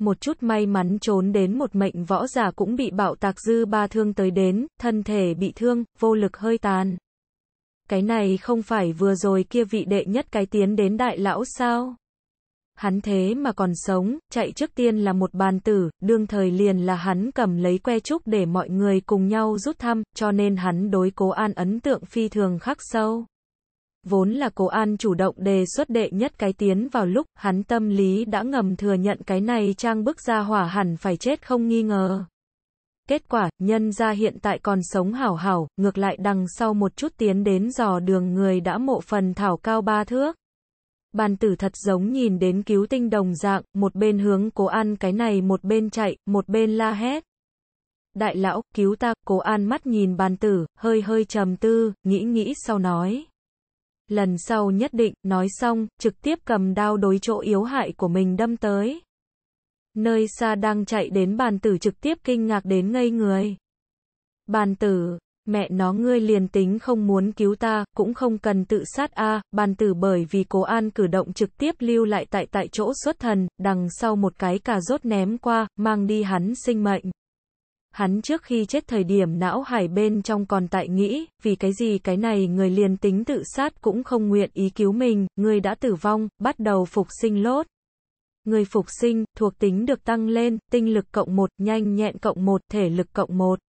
một chút may mắn trốn đến một mệnh võ giả cũng bị bạo tạc dư ba thương tới đến, thân thể bị thương, vô lực hơi tàn. Cái này không phải vừa rồi kia vị đệ nhất cái tiến đến đại lão sao? Hắn thế mà còn sống, chạy trước tiên là một bàn tử, đương thời liền là hắn cầm lấy que trúc để mọi người cùng nhau rút thăm, cho nên hắn đối cố an ấn tượng phi thường khắc sâu. Vốn là Cố An chủ động đề xuất đệ nhất cái tiến vào lúc, hắn tâm lý đã ngầm thừa nhận cái này trang bức ra hỏa hẳn phải chết không nghi ngờ. Kết quả, nhân ra hiện tại còn sống hảo hảo, ngược lại đằng sau một chút tiến đến dò đường người đã mộ phần thảo cao ba thước. Bàn tử thật giống nhìn đến cứu tinh đồng dạng, một bên hướng cố an cái này một bên chạy, một bên la hét. Đại lão, cứu ta, cố an mắt nhìn bàn tử, hơi hơi trầm tư, nghĩ nghĩ sau nói lần sau nhất định, nói xong, trực tiếp cầm đao đối chỗ yếu hại của mình đâm tới. Nơi xa đang chạy đến bàn tử trực tiếp kinh ngạc đến ngây người. Bàn tử, mẹ nó ngươi liền tính không muốn cứu ta, cũng không cần tự sát a bàn tử bởi vì cố an cử động trực tiếp lưu lại tại tại chỗ xuất thần, đằng sau một cái cà rốt ném qua, mang đi hắn sinh mệnh. Hắn trước khi chết thời điểm não hải bên trong còn tại nghĩ, vì cái gì cái này người liền tính tự sát cũng không nguyện ý cứu mình, người đã tử vong, bắt đầu phục sinh lốt. Người phục sinh, thuộc tính được tăng lên, tinh lực cộng 1, nhanh nhẹn cộng 1, thể lực cộng 1.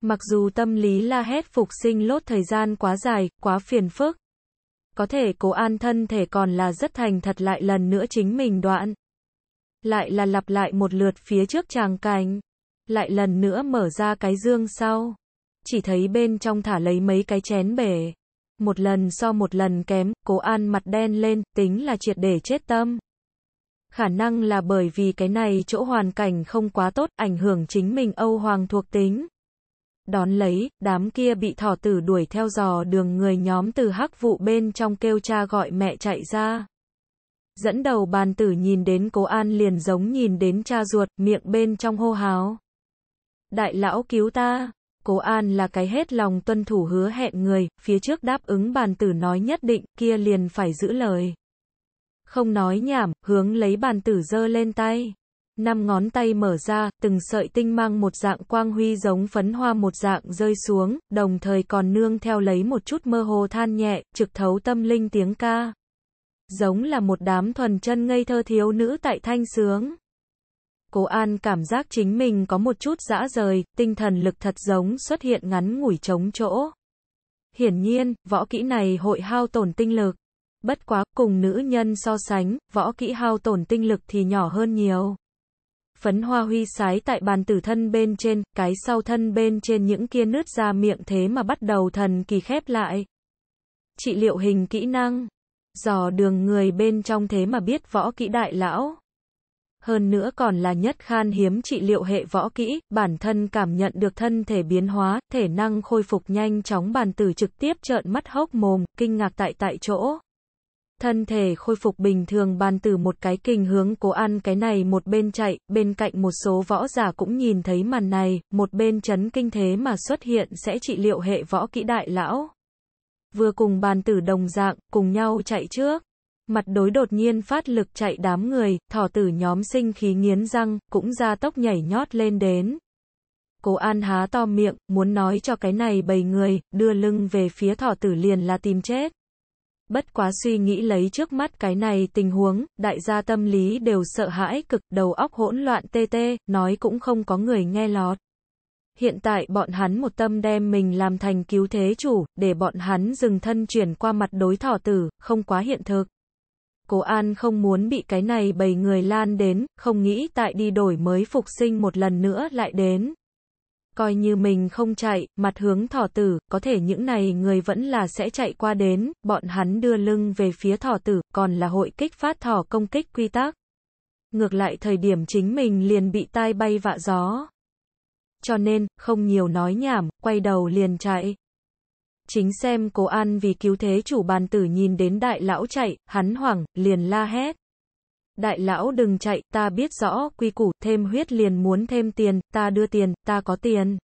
Mặc dù tâm lý la hét phục sinh lốt thời gian quá dài, quá phiền phức. Có thể cố an thân thể còn là rất thành thật lại lần nữa chính mình đoạn. Lại là lặp lại một lượt phía trước tràng cảnh lại lần nữa mở ra cái dương sau. Chỉ thấy bên trong thả lấy mấy cái chén bể. Một lần so một lần kém, cố an mặt đen lên, tính là triệt để chết tâm. Khả năng là bởi vì cái này chỗ hoàn cảnh không quá tốt, ảnh hưởng chính mình Âu Hoàng thuộc tính. Đón lấy, đám kia bị thỏ tử đuổi theo dò đường người nhóm từ hắc vụ bên trong kêu cha gọi mẹ chạy ra. Dẫn đầu bàn tử nhìn đến cố an liền giống nhìn đến cha ruột, miệng bên trong hô hào. Đại lão cứu ta. Cố An là cái hết lòng tuân thủ hứa hẹn người, phía trước đáp ứng bàn tử nói nhất định, kia liền phải giữ lời. Không nói nhảm, hướng lấy bàn tử giơ lên tay. Năm ngón tay mở ra, từng sợi tinh mang một dạng quang huy giống phấn hoa một dạng rơi xuống, đồng thời còn nương theo lấy một chút mơ hồ than nhẹ, trực thấu tâm linh tiếng ca. Giống là một đám thuần chân ngây thơ thiếu nữ tại thanh sướng. Cố An cảm giác chính mình có một chút dã rời, tinh thần lực thật giống xuất hiện ngắn ngủi trống chỗ. Hiển nhiên, võ kỹ này hội hao tổn tinh lực. Bất quá, cùng nữ nhân so sánh, võ kỹ hao tổn tinh lực thì nhỏ hơn nhiều. Phấn hoa huy sái tại bàn tử thân bên trên, cái sau thân bên trên những kia nứt ra miệng thế mà bắt đầu thần kỳ khép lại. Trị liệu hình kỹ năng. Dò đường người bên trong thế mà biết võ kỹ đại lão hơn nữa còn là nhất khan hiếm trị liệu hệ võ kỹ, bản thân cảm nhận được thân thể biến hóa, thể năng khôi phục nhanh chóng bàn tử trực tiếp trợn mắt hốc mồm, kinh ngạc tại tại chỗ. Thân thể khôi phục bình thường bàn tử một cái kình hướng cố ăn cái này một bên chạy, bên cạnh một số võ giả cũng nhìn thấy màn này, một bên chấn kinh thế mà xuất hiện sẽ trị liệu hệ võ kỹ đại lão. Vừa cùng bàn tử đồng dạng, cùng nhau chạy trước mặt đối đột nhiên phát lực chạy đám người, thỏ tử nhóm sinh khí nghiến răng, cũng ra tốc nhảy nhót lên đến. Cố An há to miệng, muốn nói cho cái này bầy người, đưa lưng về phía thỏ tử liền là tìm chết. Bất quá suy nghĩ lấy trước mắt cái này tình huống, đại gia tâm lý đều sợ hãi cực, đầu óc hỗn loạn tê tê, nói cũng không có người nghe lọt. Hiện tại bọn hắn một tâm đem mình làm thành cứu thế chủ, để bọn hắn dừng thân chuyển qua mặt đối thỏ tử, không quá hiện thực. Cố An không muốn bị cái này bầy người lan đến, không nghĩ tại đi đổi mới phục sinh một lần nữa lại đến. Coi như mình không chạy, mặt hướng thỏ tử, có thể những này người vẫn là sẽ chạy qua đến, bọn hắn đưa lưng về phía thỏ tử, còn là hội kích phát thỏ công kích quy tắc. Ngược lại thời điểm chính mình liền bị tai bay vạ gió. Cho nên, không nhiều nói nhảm, quay đầu liền chạy chính xem cố an vì cứu thế chủ bàn tử nhìn đến đại lão chạy, hắn hoảng, liền la hét. Đại lão đừng chạy, ta biết rõ, quy củ, thêm huyết liền muốn thêm tiền, ta đưa tiền, ta có tiền.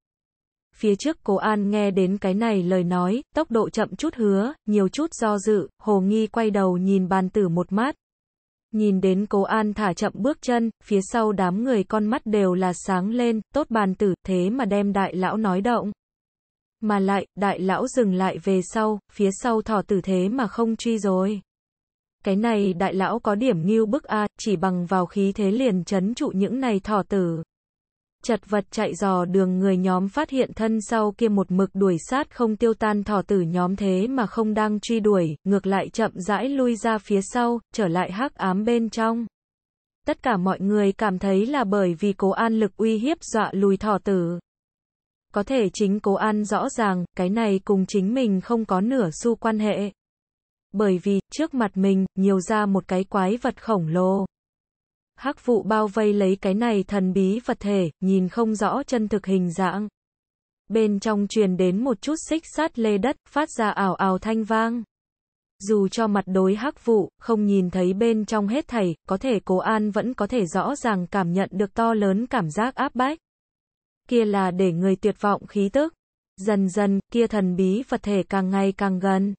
Phía trước cố an nghe đến cái này lời nói, tốc độ chậm chút hứa, nhiều chút do dự, hồ nghi quay đầu nhìn bàn tử một mắt. Nhìn đến cố an thả chậm bước chân, phía sau đám người con mắt đều là sáng lên, tốt bàn tử, thế mà đem đại lão nói động. Mà lại, đại lão dừng lại về sau, phía sau thỏ tử thế mà không truy rồi. Cái này đại lão có điểm nghiêu bức a, chỉ bằng vào khí thế liền chấn trụ những này thỏ tử. Chật vật chạy dò đường người nhóm phát hiện thân sau kia một mực đuổi sát không tiêu tan thỏ tử nhóm thế mà không đang truy đuổi, ngược lại chậm rãi lui ra phía sau, trở lại hắc ám bên trong. Tất cả mọi người cảm thấy là bởi vì cố an lực uy hiếp dọa lùi thỏ tử có thể chính cố An rõ ràng, cái này cùng chính mình không có nửa xu quan hệ. Bởi vì, trước mặt mình, nhiều ra một cái quái vật khổng lồ. Hắc vụ bao vây lấy cái này thần bí vật thể, nhìn không rõ chân thực hình dạng. Bên trong truyền đến một chút xích sát lê đất, phát ra ảo ảo thanh vang. Dù cho mặt đối hắc vụ, không nhìn thấy bên trong hết thảy, có thể cố an vẫn có thể rõ ràng cảm nhận được to lớn cảm giác áp bách kia là để người tuyệt vọng khí tức. Dần dần, kia thần bí Phật thể càng ngày càng gần.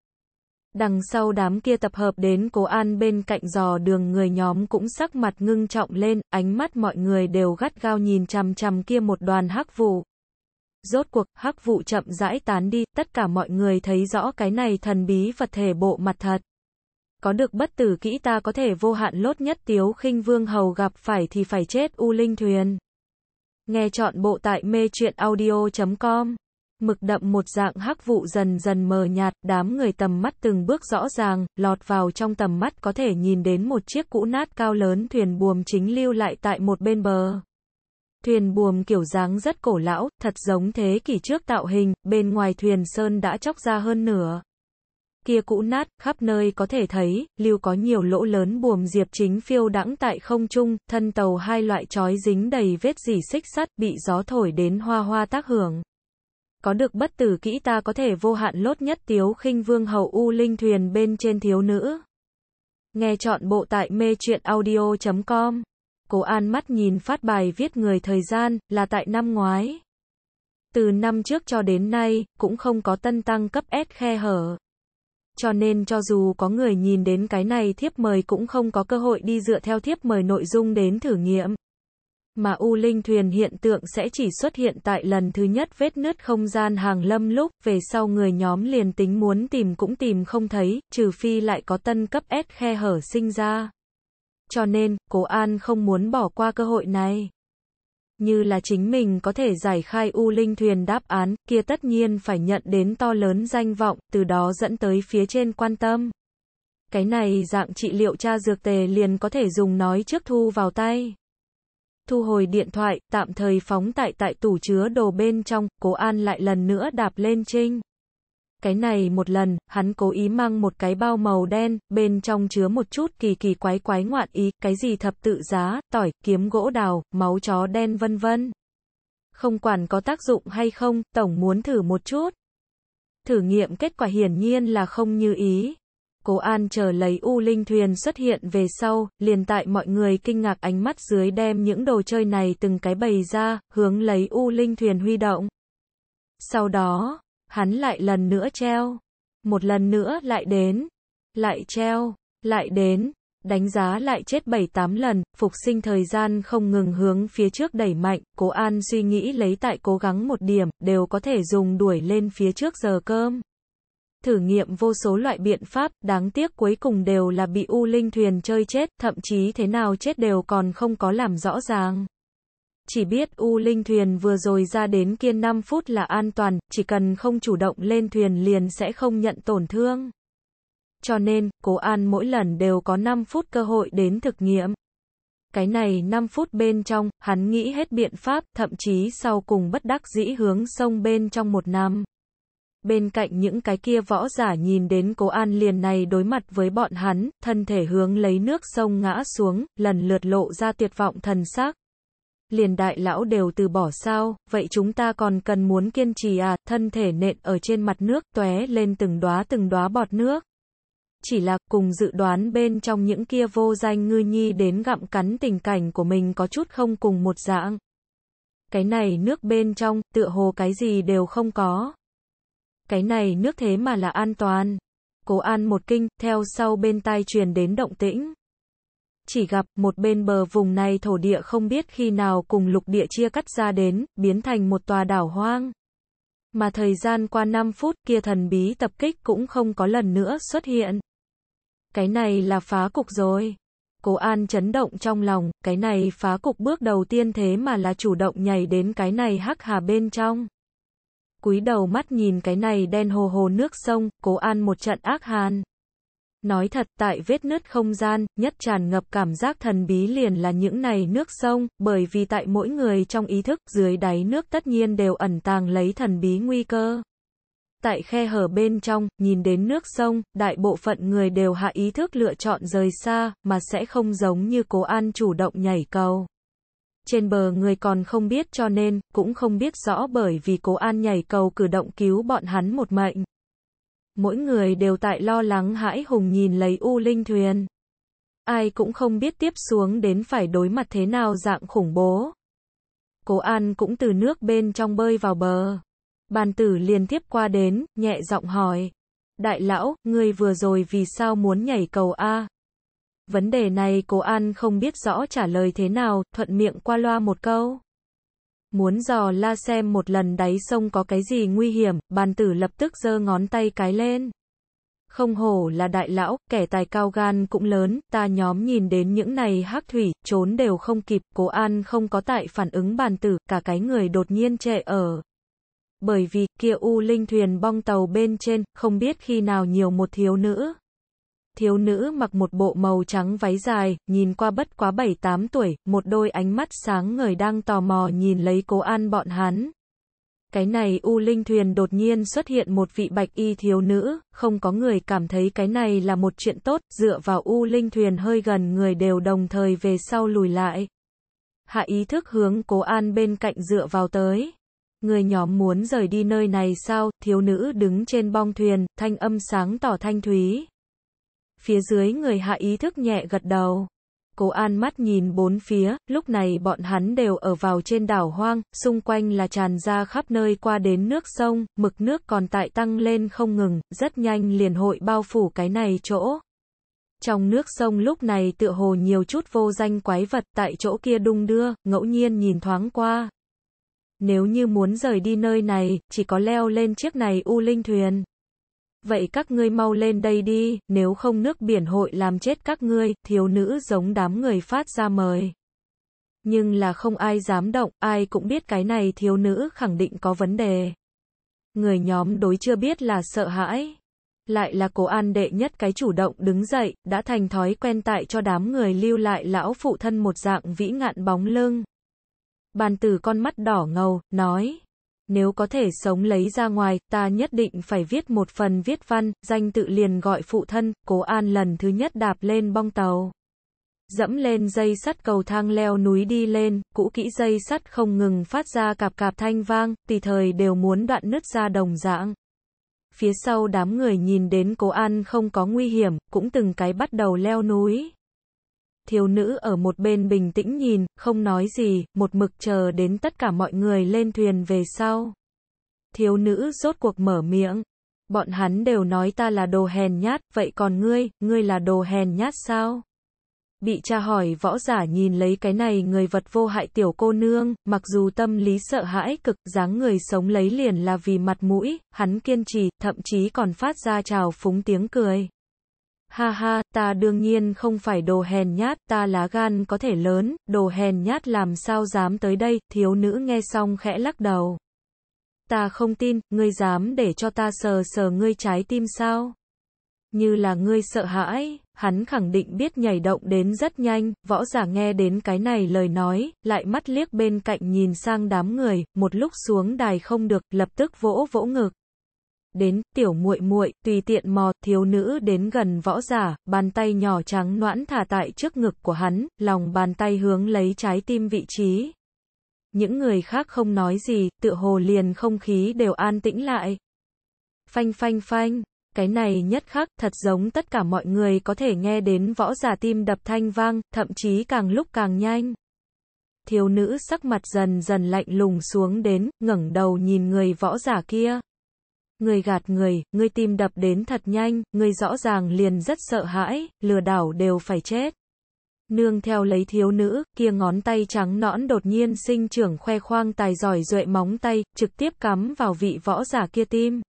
Đằng sau đám kia tập hợp đến cố an bên cạnh giò đường người nhóm cũng sắc mặt ngưng trọng lên, ánh mắt mọi người đều gắt gao nhìn chằm chằm kia một đoàn hắc vụ. Rốt cuộc, hắc vụ chậm rãi tán đi, tất cả mọi người thấy rõ cái này thần bí Phật thể bộ mặt thật. Có được bất tử kỹ ta có thể vô hạn lốt nhất tiếu khinh vương hầu gặp phải thì phải chết u linh thuyền. Nghe chọn bộ tại mê truyện audio.com. Mực đậm một dạng hắc vụ dần dần mờ nhạt, đám người tầm mắt từng bước rõ ràng, lọt vào trong tầm mắt có thể nhìn đến một chiếc cũ nát cao lớn thuyền buồm chính lưu lại tại một bên bờ. Thuyền buồm kiểu dáng rất cổ lão, thật giống thế kỷ trước tạo hình, bên ngoài thuyền sơn đã chóc ra hơn nửa kia cũ nát, khắp nơi có thể thấy, lưu có nhiều lỗ lớn buồm diệp chính phiêu đãng tại không trung, thân tàu hai loại trói dính đầy vết dỉ xích sắt, bị gió thổi đến hoa hoa tác hưởng. Có được bất tử kỹ ta có thể vô hạn lốt nhất tiếu khinh vương hậu u linh thuyền bên trên thiếu nữ. Nghe chọn bộ tại mê truyện audio.com. Cố An mắt nhìn phát bài viết người thời gian, là tại năm ngoái. Từ năm trước cho đến nay, cũng không có tân tăng cấp S khe hở cho nên cho dù có người nhìn đến cái này thiếp mời cũng không có cơ hội đi dựa theo thiếp mời nội dung đến thử nghiệm. Mà U Linh Thuyền hiện tượng sẽ chỉ xuất hiện tại lần thứ nhất vết nứt không gian hàng lâm lúc, về sau người nhóm liền tính muốn tìm cũng tìm không thấy, trừ phi lại có tân cấp S khe hở sinh ra. Cho nên, Cố An không muốn bỏ qua cơ hội này như là chính mình có thể giải khai U Linh Thuyền đáp án, kia tất nhiên phải nhận đến to lớn danh vọng, từ đó dẫn tới phía trên quan tâm. Cái này dạng trị liệu tra dược tề liền có thể dùng nói trước thu vào tay. Thu hồi điện thoại, tạm thời phóng tại tại tủ chứa đồ bên trong, cố an lại lần nữa đạp lên trinh. Cái này một lần, hắn cố ý mang một cái bao màu đen, bên trong chứa một chút kỳ kỳ quái quái ngoạn ý, cái gì thập tự giá, tỏi, kiếm gỗ đào, máu chó đen vân vân. Không quản có tác dụng hay không, tổng muốn thử một chút. Thử nghiệm kết quả hiển nhiên là không như ý. Cố An chờ lấy U Linh Thuyền xuất hiện về sau, liền tại mọi người kinh ngạc ánh mắt dưới đem những đồ chơi này từng cái bày ra, hướng lấy U Linh Thuyền huy động. Sau đó, hắn lại lần nữa treo, một lần nữa lại đến, lại treo, lại đến, đánh giá lại chết 7-8 lần, phục sinh thời gian không ngừng hướng phía trước đẩy mạnh, cố an suy nghĩ lấy tại cố gắng một điểm, đều có thể dùng đuổi lên phía trước giờ cơm. Thử nghiệm vô số loại biện pháp, đáng tiếc cuối cùng đều là bị U Linh Thuyền chơi chết, thậm chí thế nào chết đều còn không có làm rõ ràng chỉ biết U Linh thuyền vừa rồi ra đến kiên 5 phút là an toàn, chỉ cần không chủ động lên thuyền liền sẽ không nhận tổn thương. Cho nên, Cố An mỗi lần đều có 5 phút cơ hội đến thực nghiệm. Cái này 5 phút bên trong, hắn nghĩ hết biện pháp, thậm chí sau cùng bất đắc dĩ hướng sông bên trong một năm. Bên cạnh những cái kia võ giả nhìn đến cố an liền này đối mặt với bọn hắn, thân thể hướng lấy nước sông ngã xuống, lần lượt lộ ra tuyệt vọng thần sắc liền đại lão đều từ bỏ sao, vậy chúng ta còn cần muốn kiên trì à, thân thể nện ở trên mặt nước, tóe lên từng đóa từng đóa bọt nước. Chỉ là cùng dự đoán bên trong những kia vô danh ngư nhi đến gặm cắn tình cảnh của mình có chút không cùng một dạng. Cái này nước bên trong, tựa hồ cái gì đều không có. Cái này nước thế mà là an toàn. Cố An một kinh, theo sau bên tai truyền đến động tĩnh chỉ gặp một bên bờ vùng này thổ địa không biết khi nào cùng lục địa chia cắt ra đến, biến thành một tòa đảo hoang. Mà thời gian qua 5 phút kia thần bí tập kích cũng không có lần nữa xuất hiện. Cái này là phá cục rồi. Cố An chấn động trong lòng, cái này phá cục bước đầu tiên thế mà là chủ động nhảy đến cái này hắc hà bên trong. Cúi đầu mắt nhìn cái này đen hồ hồ nước sông, Cố An một trận ác hàn. Nói thật tại vết nứt không gian, nhất tràn ngập cảm giác thần bí liền là những này nước sông, bởi vì tại mỗi người trong ý thức dưới đáy nước tất nhiên đều ẩn tàng lấy thần bí nguy cơ. Tại khe hở bên trong, nhìn đến nước sông, đại bộ phận người đều hạ ý thức lựa chọn rời xa, mà sẽ không giống như cố an chủ động nhảy cầu. Trên bờ người còn không biết cho nên, cũng không biết rõ bởi vì cố an nhảy cầu cử động cứu bọn hắn một mệnh mỗi người đều tại lo lắng hãi hùng nhìn lấy U Linh Thuyền. Ai cũng không biết tiếp xuống đến phải đối mặt thế nào dạng khủng bố. Cố An cũng từ nước bên trong bơi vào bờ. Bàn tử liền tiếp qua đến, nhẹ giọng hỏi. Đại lão, ngươi vừa rồi vì sao muốn nhảy cầu A? Vấn đề này cố An không biết rõ trả lời thế nào, thuận miệng qua loa một câu. Muốn dò la xem một lần đáy sông có cái gì nguy hiểm, bàn tử lập tức giơ ngón tay cái lên. Không hổ là đại lão, kẻ tài cao gan cũng lớn, ta nhóm nhìn đến những này hắc thủy, trốn đều không kịp, cố an không có tại phản ứng bàn tử, cả cái người đột nhiên trệ ở. Bởi vì, kia u linh thuyền bong tàu bên trên, không biết khi nào nhiều một thiếu nữ thiếu nữ mặc một bộ màu trắng váy dài, nhìn qua bất quá 7-8 tuổi, một đôi ánh mắt sáng người đang tò mò nhìn lấy cố an bọn hắn. Cái này U Linh Thuyền đột nhiên xuất hiện một vị bạch y thiếu nữ, không có người cảm thấy cái này là một chuyện tốt, dựa vào U Linh Thuyền hơi gần người đều đồng thời về sau lùi lại. Hạ ý thức hướng cố an bên cạnh dựa vào tới. Người nhóm muốn rời đi nơi này sao, thiếu nữ đứng trên bong thuyền, thanh âm sáng tỏ thanh thúy, Phía dưới người hạ ý thức nhẹ gật đầu. Cố An mắt nhìn bốn phía, lúc này bọn hắn đều ở vào trên đảo hoang, xung quanh là tràn ra khắp nơi qua đến nước sông, mực nước còn tại tăng lên không ngừng, rất nhanh liền hội bao phủ cái này chỗ. Trong nước sông lúc này tựa hồ nhiều chút vô danh quái vật tại chỗ kia đung đưa, ngẫu nhiên nhìn thoáng qua. Nếu như muốn rời đi nơi này, chỉ có leo lên chiếc này u linh thuyền vậy các ngươi mau lên đây đi, nếu không nước biển hội làm chết các ngươi, thiếu nữ giống đám người phát ra mời. Nhưng là không ai dám động, ai cũng biết cái này thiếu nữ khẳng định có vấn đề. Người nhóm đối chưa biết là sợ hãi. Lại là cố an đệ nhất cái chủ động đứng dậy, đã thành thói quen tại cho đám người lưu lại lão phụ thân một dạng vĩ ngạn bóng lưng. Bàn tử con mắt đỏ ngầu, nói nếu có thể sống lấy ra ngoài, ta nhất định phải viết một phần viết văn, danh tự liền gọi phụ thân, cố an lần thứ nhất đạp lên bong tàu. Dẫm lên dây sắt cầu thang leo núi đi lên, cũ kỹ dây sắt không ngừng phát ra cạp cạp thanh vang, tùy thời đều muốn đoạn nứt ra đồng dạng. Phía sau đám người nhìn đến cố an không có nguy hiểm, cũng từng cái bắt đầu leo núi thiếu nữ ở một bên bình tĩnh nhìn, không nói gì, một mực chờ đến tất cả mọi người lên thuyền về sau. Thiếu nữ rốt cuộc mở miệng. Bọn hắn đều nói ta là đồ hèn nhát, vậy còn ngươi, ngươi là đồ hèn nhát sao? Bị tra hỏi võ giả nhìn lấy cái này người vật vô hại tiểu cô nương, mặc dù tâm lý sợ hãi cực, dáng người sống lấy liền là vì mặt mũi, hắn kiên trì, thậm chí còn phát ra trào phúng tiếng cười. Ha ha, ta đương nhiên không phải đồ hèn nhát, ta lá gan có thể lớn, đồ hèn nhát làm sao dám tới đây, thiếu nữ nghe xong khẽ lắc đầu. Ta không tin, ngươi dám để cho ta sờ sờ ngươi trái tim sao? Như là ngươi sợ hãi, hắn khẳng định biết nhảy động đến rất nhanh, võ giả nghe đến cái này lời nói, lại mắt liếc bên cạnh nhìn sang đám người, một lúc xuống đài không được, lập tức vỗ vỗ ngực đến tiểu muội muội tùy tiện mò thiếu nữ đến gần võ giả bàn tay nhỏ trắng noãn thả tại trước ngực của hắn lòng bàn tay hướng lấy trái tim vị trí những người khác không nói gì tựa hồ liền không khí đều an tĩnh lại phanh phanh phanh cái này nhất khắc thật giống tất cả mọi người có thể nghe đến võ giả tim đập thanh vang thậm chí càng lúc càng nhanh thiếu nữ sắc mặt dần dần lạnh lùng xuống đến, ngẩng đầu nhìn người võ giả kia. Người gạt người, người tim đập đến thật nhanh, người rõ ràng liền rất sợ hãi, lừa đảo đều phải chết. Nương theo lấy thiếu nữ, kia ngón tay trắng nõn đột nhiên sinh trưởng khoe khoang tài giỏi duệ móng tay, trực tiếp cắm vào vị võ giả kia tim.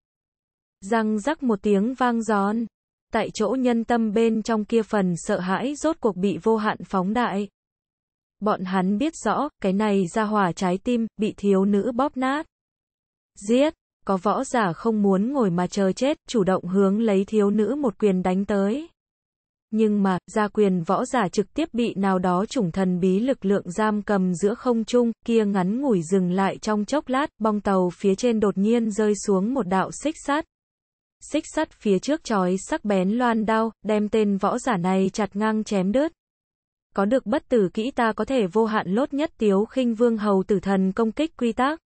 Răng rắc một tiếng vang giòn. Tại chỗ nhân tâm bên trong kia phần sợ hãi rốt cuộc bị vô hạn phóng đại. Bọn hắn biết rõ, cái này ra hỏa trái tim, bị thiếu nữ bóp nát. Giết! có võ giả không muốn ngồi mà chờ chết, chủ động hướng lấy thiếu nữ một quyền đánh tới. Nhưng mà, gia quyền võ giả trực tiếp bị nào đó chủng thần bí lực lượng giam cầm giữa không trung, kia ngắn ngủi dừng lại trong chốc lát, bong tàu phía trên đột nhiên rơi xuống một đạo xích sát. Xích sắt phía trước chói sắc bén loan đao, đem tên võ giả này chặt ngang chém đứt. Có được bất tử kỹ ta có thể vô hạn lốt nhất tiếu khinh vương hầu tử thần công kích quy tắc.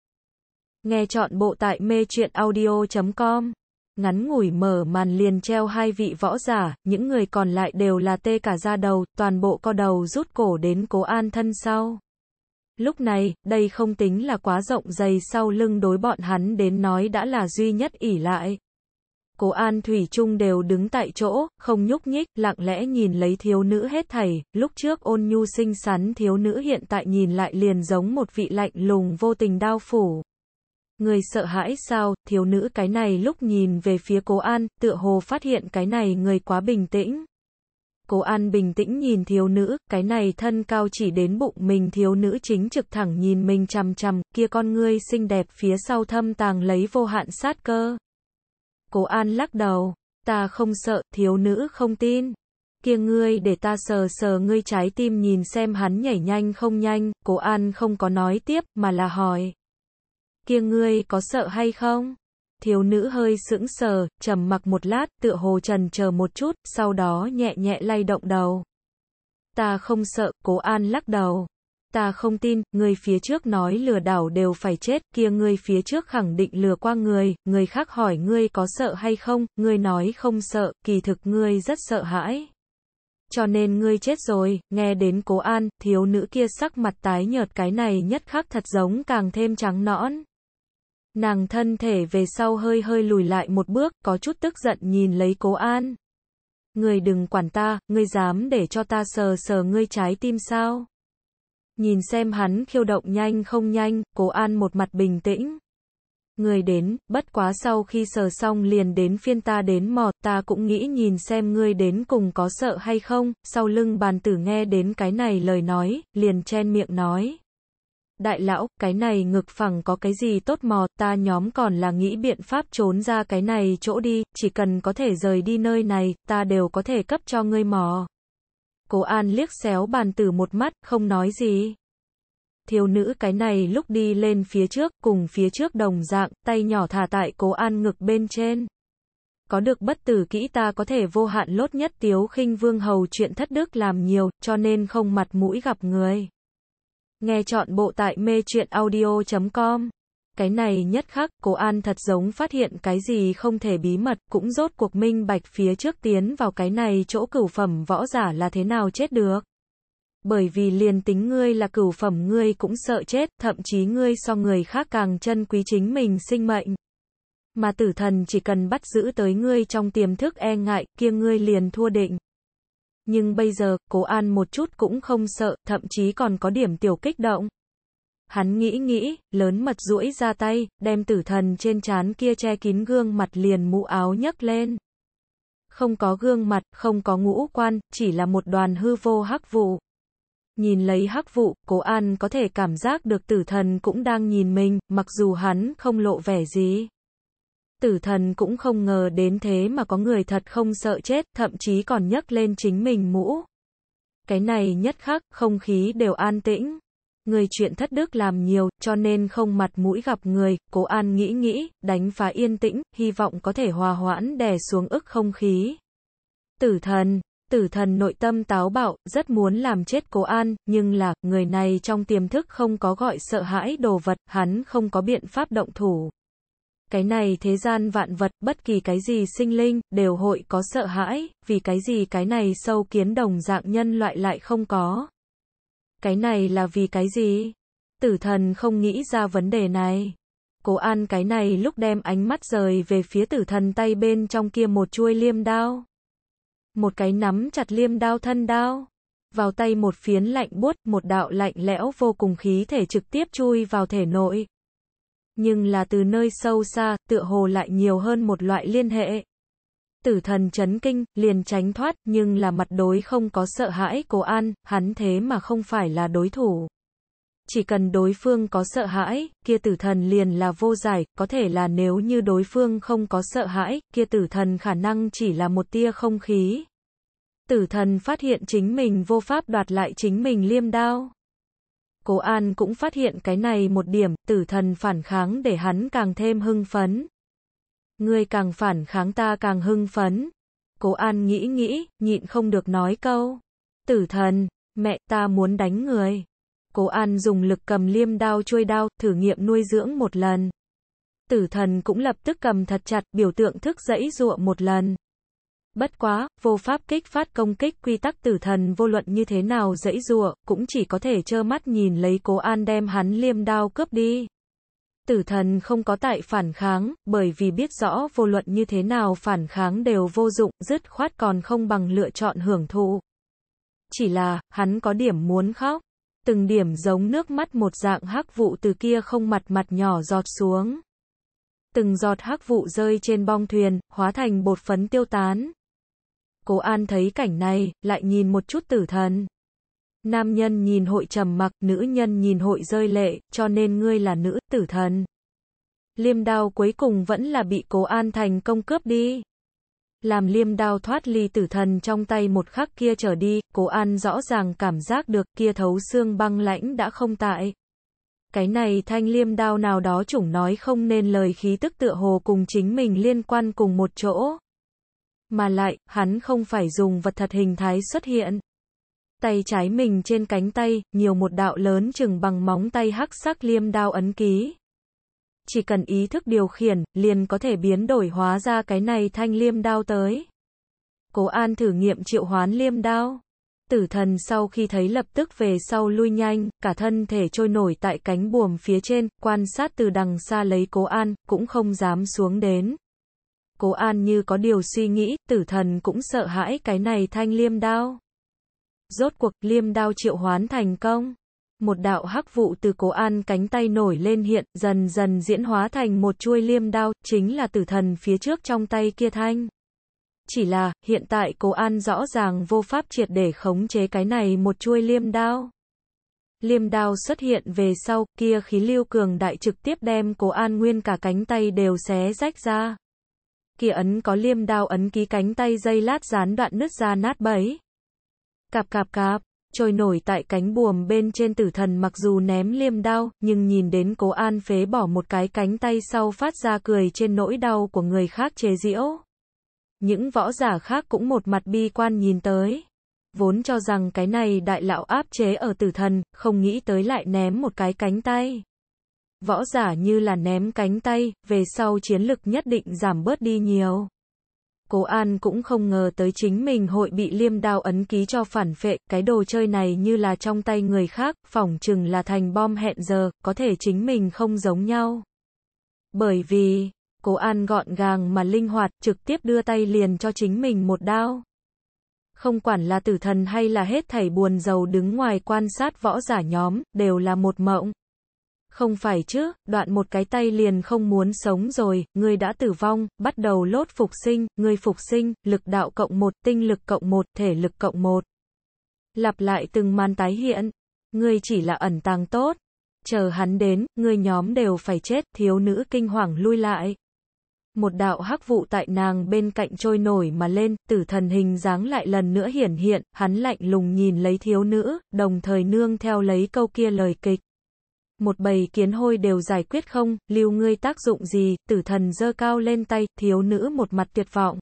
Nghe chọn bộ tại mê truyện audio.com. Ngắn ngủi mở màn liền treo hai vị võ giả, những người còn lại đều là tê cả da đầu, toàn bộ co đầu rút cổ đến cố an thân sau. Lúc này, đây không tính là quá rộng dày sau lưng đối bọn hắn đến nói đã là duy nhất ỉ lại. Cố An Thủy Trung đều đứng tại chỗ, không nhúc nhích, lặng lẽ nhìn lấy thiếu nữ hết thảy, lúc trước ôn nhu xinh xắn thiếu nữ hiện tại nhìn lại liền giống một vị lạnh lùng vô tình đao phủ. Người sợ hãi sao, thiếu nữ cái này lúc nhìn về phía cố an, tựa hồ phát hiện cái này người quá bình tĩnh. Cố an bình tĩnh nhìn thiếu nữ, cái này thân cao chỉ đến bụng mình thiếu nữ chính trực thẳng nhìn mình chằm chằm, kia con ngươi xinh đẹp phía sau thâm tàng lấy vô hạn sát cơ. Cố an lắc đầu, ta không sợ, thiếu nữ không tin kia ngươi để ta sờ sờ ngươi trái tim nhìn xem hắn nhảy nhanh không nhanh, cố an không có nói tiếp, mà là hỏi kia ngươi có sợ hay không? Thiếu nữ hơi sững sờ, trầm mặc một lát, tựa hồ trần chờ một chút, sau đó nhẹ nhẹ lay động đầu. Ta không sợ, cố an lắc đầu. Ta không tin, người phía trước nói lừa đảo đều phải chết, kia người phía trước khẳng định lừa qua người, người khác hỏi ngươi có sợ hay không, ngươi nói không sợ, kỳ thực ngươi rất sợ hãi. Cho nên ngươi chết rồi, nghe đến cố an, thiếu nữ kia sắc mặt tái nhợt cái này nhất khắc thật giống càng thêm trắng nõn. Nàng thân thể về sau hơi hơi lùi lại một bước, có chút tức giận nhìn lấy cố an. Người đừng quản ta, ngươi dám để cho ta sờ sờ ngươi trái tim sao? Nhìn xem hắn khiêu động nhanh không nhanh, cố an một mặt bình tĩnh. Người đến, bất quá sau khi sờ xong liền đến phiên ta đến mò, ta cũng nghĩ nhìn xem ngươi đến cùng có sợ hay không, sau lưng bàn tử nghe đến cái này lời nói, liền chen miệng nói đại lão, cái này ngực phẳng có cái gì tốt mò, ta nhóm còn là nghĩ biện pháp trốn ra cái này chỗ đi, chỉ cần có thể rời đi nơi này, ta đều có thể cấp cho ngươi mò. Cố An liếc xéo bàn tử một mắt, không nói gì. Thiếu nữ cái này lúc đi lên phía trước, cùng phía trước đồng dạng, tay nhỏ thả tại cố An ngực bên trên. Có được bất tử kỹ ta có thể vô hạn lốt nhất tiếu khinh vương hầu chuyện thất đức làm nhiều, cho nên không mặt mũi gặp người. Nghe chọn bộ tại mê truyện audio.com. Cái này nhất khắc, Cố An thật giống phát hiện cái gì không thể bí mật, cũng rốt cuộc minh bạch phía trước tiến vào cái này chỗ cửu phẩm võ giả là thế nào chết được. Bởi vì liền tính ngươi là cửu phẩm ngươi cũng sợ chết, thậm chí ngươi so người khác càng chân quý chính mình sinh mệnh. Mà tử thần chỉ cần bắt giữ tới ngươi trong tiềm thức e ngại, kia ngươi liền thua định. Nhưng bây giờ, Cố An một chút cũng không sợ, thậm chí còn có điểm tiểu kích động. Hắn nghĩ nghĩ, lớn mật duỗi ra tay, đem tử thần trên trán kia che kín gương mặt liền mũ áo nhấc lên. Không có gương mặt, không có ngũ quan, chỉ là một đoàn hư vô hắc vụ. Nhìn lấy hắc vụ, Cố An có thể cảm giác được tử thần cũng đang nhìn mình, mặc dù hắn không lộ vẻ gì tử thần cũng không ngờ đến thế mà có người thật không sợ chết, thậm chí còn nhấc lên chính mình mũ. Cái này nhất khắc, không khí đều an tĩnh. Người chuyện thất đức làm nhiều, cho nên không mặt mũi gặp người, cố an nghĩ nghĩ, đánh phá yên tĩnh, hy vọng có thể hòa hoãn đè xuống ức không khí. Tử thần, tử thần nội tâm táo bạo, rất muốn làm chết cố an, nhưng là, người này trong tiềm thức không có gọi sợ hãi đồ vật, hắn không có biện pháp động thủ cái này thế gian vạn vật, bất kỳ cái gì sinh linh, đều hội có sợ hãi, vì cái gì cái này sâu kiến đồng dạng nhân loại lại không có. Cái này là vì cái gì? Tử thần không nghĩ ra vấn đề này. Cố an cái này lúc đem ánh mắt rời về phía tử thần tay bên trong kia một chuôi liêm đao. Một cái nắm chặt liêm đao thân đao. Vào tay một phiến lạnh buốt, một đạo lạnh lẽo vô cùng khí thể trực tiếp chui vào thể nội, nhưng là từ nơi sâu xa, tựa hồ lại nhiều hơn một loại liên hệ. Tử thần chấn kinh, liền tránh thoát, nhưng là mặt đối không có sợ hãi cố an, hắn thế mà không phải là đối thủ. Chỉ cần đối phương có sợ hãi, kia tử thần liền là vô giải, có thể là nếu như đối phương không có sợ hãi, kia tử thần khả năng chỉ là một tia không khí. Tử thần phát hiện chính mình vô pháp đoạt lại chính mình liêm đao. Cố An cũng phát hiện cái này một điểm, tử thần phản kháng để hắn càng thêm hưng phấn. Ngươi càng phản kháng ta càng hưng phấn. Cố An nghĩ nghĩ, nhịn không được nói câu. Tử thần, mẹ ta muốn đánh người. Cố An dùng lực cầm liêm đao chui đao, thử nghiệm nuôi dưỡng một lần. Tử thần cũng lập tức cầm thật chặt, biểu tượng thức dãy ruộng một lần. Bất quá, vô pháp kích phát công kích quy tắc tử thần vô luận như thế nào dẫy dụa, cũng chỉ có thể trơ mắt nhìn lấy cố an đem hắn liêm đao cướp đi. Tử thần không có tại phản kháng, bởi vì biết rõ vô luận như thế nào phản kháng đều vô dụng, dứt khoát còn không bằng lựa chọn hưởng thụ. Chỉ là, hắn có điểm muốn khóc. Từng điểm giống nước mắt một dạng hắc vụ từ kia không mặt mặt nhỏ giọt xuống. Từng giọt hắc vụ rơi trên bong thuyền, hóa thành bột phấn tiêu tán. Cố An thấy cảnh này, lại nhìn một chút tử thần. Nam nhân nhìn hội trầm mặc, nữ nhân nhìn hội rơi lệ, cho nên ngươi là nữ tử thần. Liêm đao cuối cùng vẫn là bị Cố An thành công cướp đi. Làm liêm đao thoát ly tử thần trong tay một khắc kia trở đi, Cố An rõ ràng cảm giác được kia thấu xương băng lãnh đã không tại. Cái này thanh liêm đao nào đó chủng nói không nên lời khí tức tựa hồ cùng chính mình liên quan cùng một chỗ mà lại, hắn không phải dùng vật thật hình thái xuất hiện. Tay trái mình trên cánh tay, nhiều một đạo lớn chừng bằng móng tay hắc sắc liêm đao ấn ký. Chỉ cần ý thức điều khiển, liền có thể biến đổi hóa ra cái này thanh liêm đao tới. Cố An thử nghiệm triệu hoán liêm đao. Tử thần sau khi thấy lập tức về sau lui nhanh, cả thân thể trôi nổi tại cánh buồm phía trên, quan sát từ đằng xa lấy cố an, cũng không dám xuống đến. Cố An như có điều suy nghĩ, tử thần cũng sợ hãi cái này thanh liêm đao. Rốt cuộc, liêm đao triệu hoán thành công. Một đạo hắc vụ từ cố an cánh tay nổi lên hiện, dần dần diễn hóa thành một chuôi liêm đao, chính là tử thần phía trước trong tay kia thanh. Chỉ là, hiện tại cố an rõ ràng vô pháp triệt để khống chế cái này một chuôi liêm đao. Liêm đao xuất hiện về sau, kia khí lưu cường đại trực tiếp đem cố an nguyên cả cánh tay đều xé rách ra. Kỳ ấn có liêm đao ấn ký cánh tay dây lát dán đoạn nứt ra nát bấy. Cạp cạp cạp, trôi nổi tại cánh buồm bên trên tử thần mặc dù ném liêm đao, nhưng nhìn đến cố an phế bỏ một cái cánh tay sau phát ra cười trên nỗi đau của người khác chế diễu. Những võ giả khác cũng một mặt bi quan nhìn tới. Vốn cho rằng cái này đại lão áp chế ở tử thần, không nghĩ tới lại ném một cái cánh tay võ giả như là ném cánh tay, về sau chiến lực nhất định giảm bớt đi nhiều. Cố An cũng không ngờ tới chính mình hội bị liêm đao ấn ký cho phản phệ, cái đồ chơi này như là trong tay người khác, phỏng chừng là thành bom hẹn giờ, có thể chính mình không giống nhau. Bởi vì, Cố An gọn gàng mà linh hoạt, trực tiếp đưa tay liền cho chính mình một đao. Không quản là tử thần hay là hết thảy buồn giàu đứng ngoài quan sát võ giả nhóm, đều là một mộng. Không phải chứ, đoạn một cái tay liền không muốn sống rồi, ngươi đã tử vong, bắt đầu lốt phục sinh, ngươi phục sinh, lực đạo cộng một, tinh lực cộng một, thể lực cộng một. Lặp lại từng màn tái hiện, ngươi chỉ là ẩn tàng tốt. Chờ hắn đến, ngươi nhóm đều phải chết, thiếu nữ kinh hoàng lui lại. Một đạo hắc vụ tại nàng bên cạnh trôi nổi mà lên, tử thần hình dáng lại lần nữa hiển hiện, hắn lạnh lùng nhìn lấy thiếu nữ, đồng thời nương theo lấy câu kia lời kịch một bầy kiến hôi đều giải quyết không, lưu ngươi tác dụng gì, tử thần giơ cao lên tay, thiếu nữ một mặt tuyệt vọng.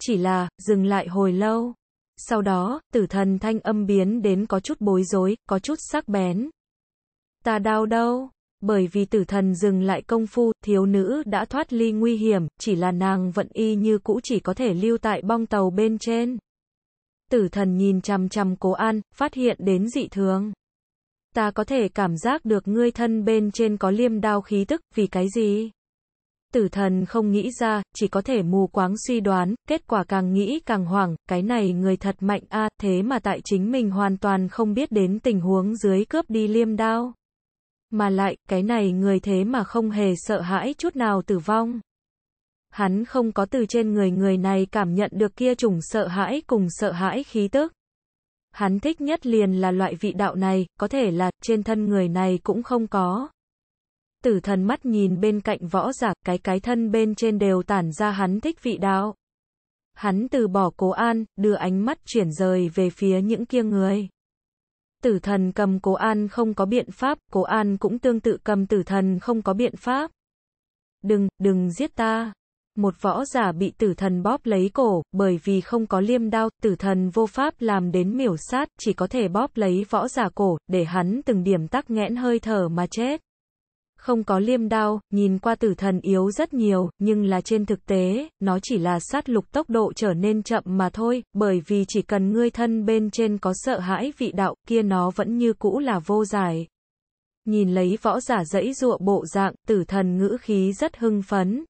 Chỉ là, dừng lại hồi lâu. Sau đó, tử thần thanh âm biến đến có chút bối rối, có chút sắc bén. Ta đau đâu? Bởi vì tử thần dừng lại công phu, thiếu nữ đã thoát ly nguy hiểm, chỉ là nàng vận y như cũ chỉ có thể lưu tại bong tàu bên trên. Tử thần nhìn chằm chằm cố an, phát hiện đến dị thường ta có thể cảm giác được ngươi thân bên trên có liêm đao khí tức, vì cái gì? Tử thần không nghĩ ra, chỉ có thể mù quáng suy đoán, kết quả càng nghĩ càng hoảng, cái này người thật mạnh a thế mà tại chính mình hoàn toàn không biết đến tình huống dưới cướp đi liêm đao. Mà lại, cái này người thế mà không hề sợ hãi chút nào tử vong. Hắn không có từ trên người người này cảm nhận được kia chủng sợ hãi cùng sợ hãi khí tức. Hắn thích nhất liền là loại vị đạo này, có thể là trên thân người này cũng không có. Tử thần mắt nhìn bên cạnh võ giả, cái cái thân bên trên đều tản ra hắn thích vị đạo. Hắn từ bỏ cố an, đưa ánh mắt chuyển rời về phía những kia người. Tử thần cầm cố an không có biện pháp, cố an cũng tương tự cầm tử thần không có biện pháp. Đừng, đừng giết ta một võ giả bị tử thần bóp lấy cổ, bởi vì không có liêm đao, tử thần vô pháp làm đến miểu sát, chỉ có thể bóp lấy võ giả cổ, để hắn từng điểm tắc nghẽn hơi thở mà chết. Không có liêm đao, nhìn qua tử thần yếu rất nhiều, nhưng là trên thực tế, nó chỉ là sát lục tốc độ trở nên chậm mà thôi, bởi vì chỉ cần ngươi thân bên trên có sợ hãi vị đạo, kia nó vẫn như cũ là vô giải. Nhìn lấy võ giả dẫy dụa bộ dạng, tử thần ngữ khí rất hưng phấn,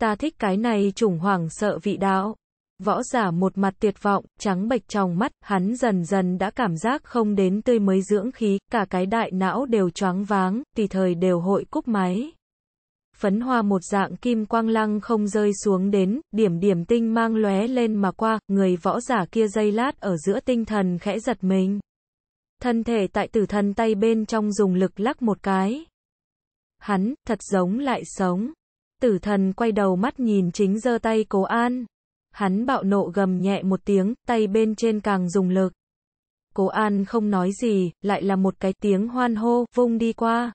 Ta thích cái này chủng hoảng sợ vị đạo. Võ giả một mặt tuyệt vọng, trắng bệch trong mắt, hắn dần dần đã cảm giác không đến tươi mới dưỡng khí, cả cái đại não đều choáng váng, tùy thời đều hội cúc máy. Phấn hoa một dạng kim quang lăng không rơi xuống đến, điểm điểm tinh mang lóe lên mà qua, người võ giả kia dây lát ở giữa tinh thần khẽ giật mình. Thân thể tại tử thần tay bên trong dùng lực lắc một cái. Hắn, thật giống lại sống tử thần quay đầu mắt nhìn chính giơ tay cố an. Hắn bạo nộ gầm nhẹ một tiếng, tay bên trên càng dùng lực. Cố an không nói gì, lại là một cái tiếng hoan hô, vung đi qua.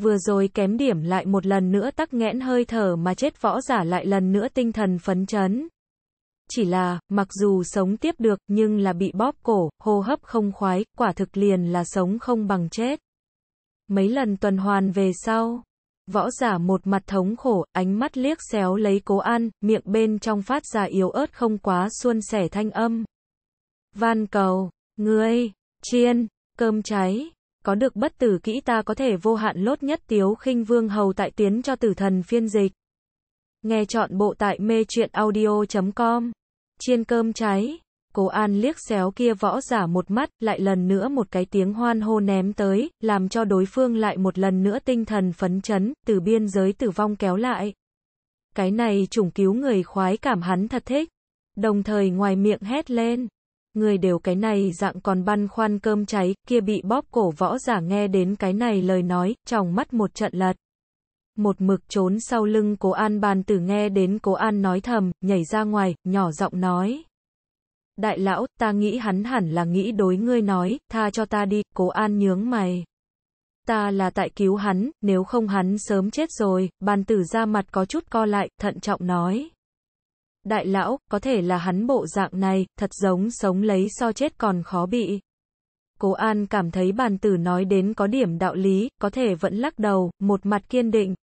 Vừa rồi kém điểm lại một lần nữa tắc nghẽn hơi thở mà chết võ giả lại lần nữa tinh thần phấn chấn. Chỉ là, mặc dù sống tiếp được, nhưng là bị bóp cổ, hô hấp không khoái, quả thực liền là sống không bằng chết. Mấy lần tuần hoàn về sau, Võ giả một mặt thống khổ, ánh mắt liếc xéo lấy cố an, miệng bên trong phát ra yếu ớt không quá xuân sẻ thanh âm. Van cầu, ngươi, chiên, cơm cháy. Có được bất tử kỹ ta có thể vô hạn lốt nhất tiếu khinh vương hầu tại tiến cho tử thần phiên dịch. Nghe chọn bộ tại mê chuyện audio.com. Chiên cơm cháy. Cố An liếc xéo kia võ giả một mắt, lại lần nữa một cái tiếng hoan hô ném tới, làm cho đối phương lại một lần nữa tinh thần phấn chấn, từ biên giới tử vong kéo lại. Cái này chủng cứu người khoái cảm hắn thật thích. Đồng thời ngoài miệng hét lên. Người đều cái này dạng còn băn khoăn cơm cháy, kia bị bóp cổ võ giả nghe đến cái này lời nói, trong mắt một trận lật. Một mực trốn sau lưng cố an bàn tử nghe đến cố an nói thầm, nhảy ra ngoài, nhỏ giọng nói. Đại lão, ta nghĩ hắn hẳn là nghĩ đối ngươi nói, tha cho ta đi, cố an nhướng mày. Ta là tại cứu hắn, nếu không hắn sớm chết rồi, bàn tử ra mặt có chút co lại, thận trọng nói. Đại lão, có thể là hắn bộ dạng này, thật giống sống lấy so chết còn khó bị. Cố An cảm thấy bàn tử nói đến có điểm đạo lý, có thể vẫn lắc đầu, một mặt kiên định.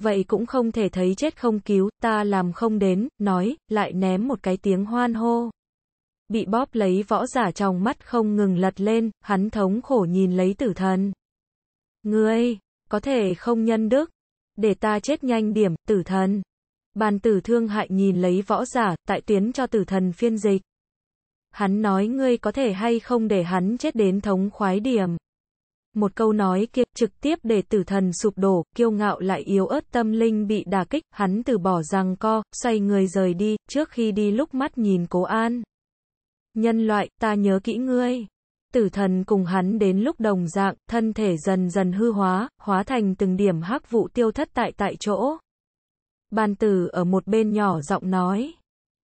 Vậy cũng không thể thấy chết không cứu, ta làm không đến, nói, lại ném một cái tiếng hoan hô bị bóp lấy võ giả trong mắt không ngừng lật lên, hắn thống khổ nhìn lấy tử thần. Ngươi, có thể không nhân đức, để ta chết nhanh điểm, tử thần. Bàn tử thương hại nhìn lấy võ giả, tại tuyến cho tử thần phiên dịch. Hắn nói ngươi có thể hay không để hắn chết đến thống khoái điểm. Một câu nói kia, trực tiếp để tử thần sụp đổ, kiêu ngạo lại yếu ớt tâm linh bị đả kích, hắn từ bỏ rằng co, xoay người rời đi, trước khi đi lúc mắt nhìn cố an. Nhân loại, ta nhớ kỹ ngươi. Tử thần cùng hắn đến lúc đồng dạng, thân thể dần dần hư hóa, hóa thành từng điểm hắc vụ tiêu thất tại tại chỗ. Ban tử ở một bên nhỏ giọng nói.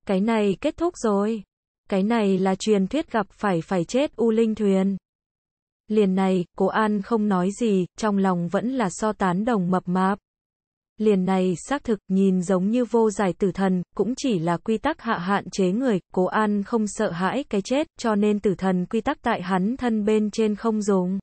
Cái này kết thúc rồi. Cái này là truyền thuyết gặp phải phải chết U Linh Thuyền. Liền này, cố An không nói gì, trong lòng vẫn là so tán đồng mập mạp liền này xác thực nhìn giống như vô giải tử thần, cũng chỉ là quy tắc hạ hạn chế người, cố an không sợ hãi cái chết, cho nên tử thần quy tắc tại hắn thân bên trên không dùng.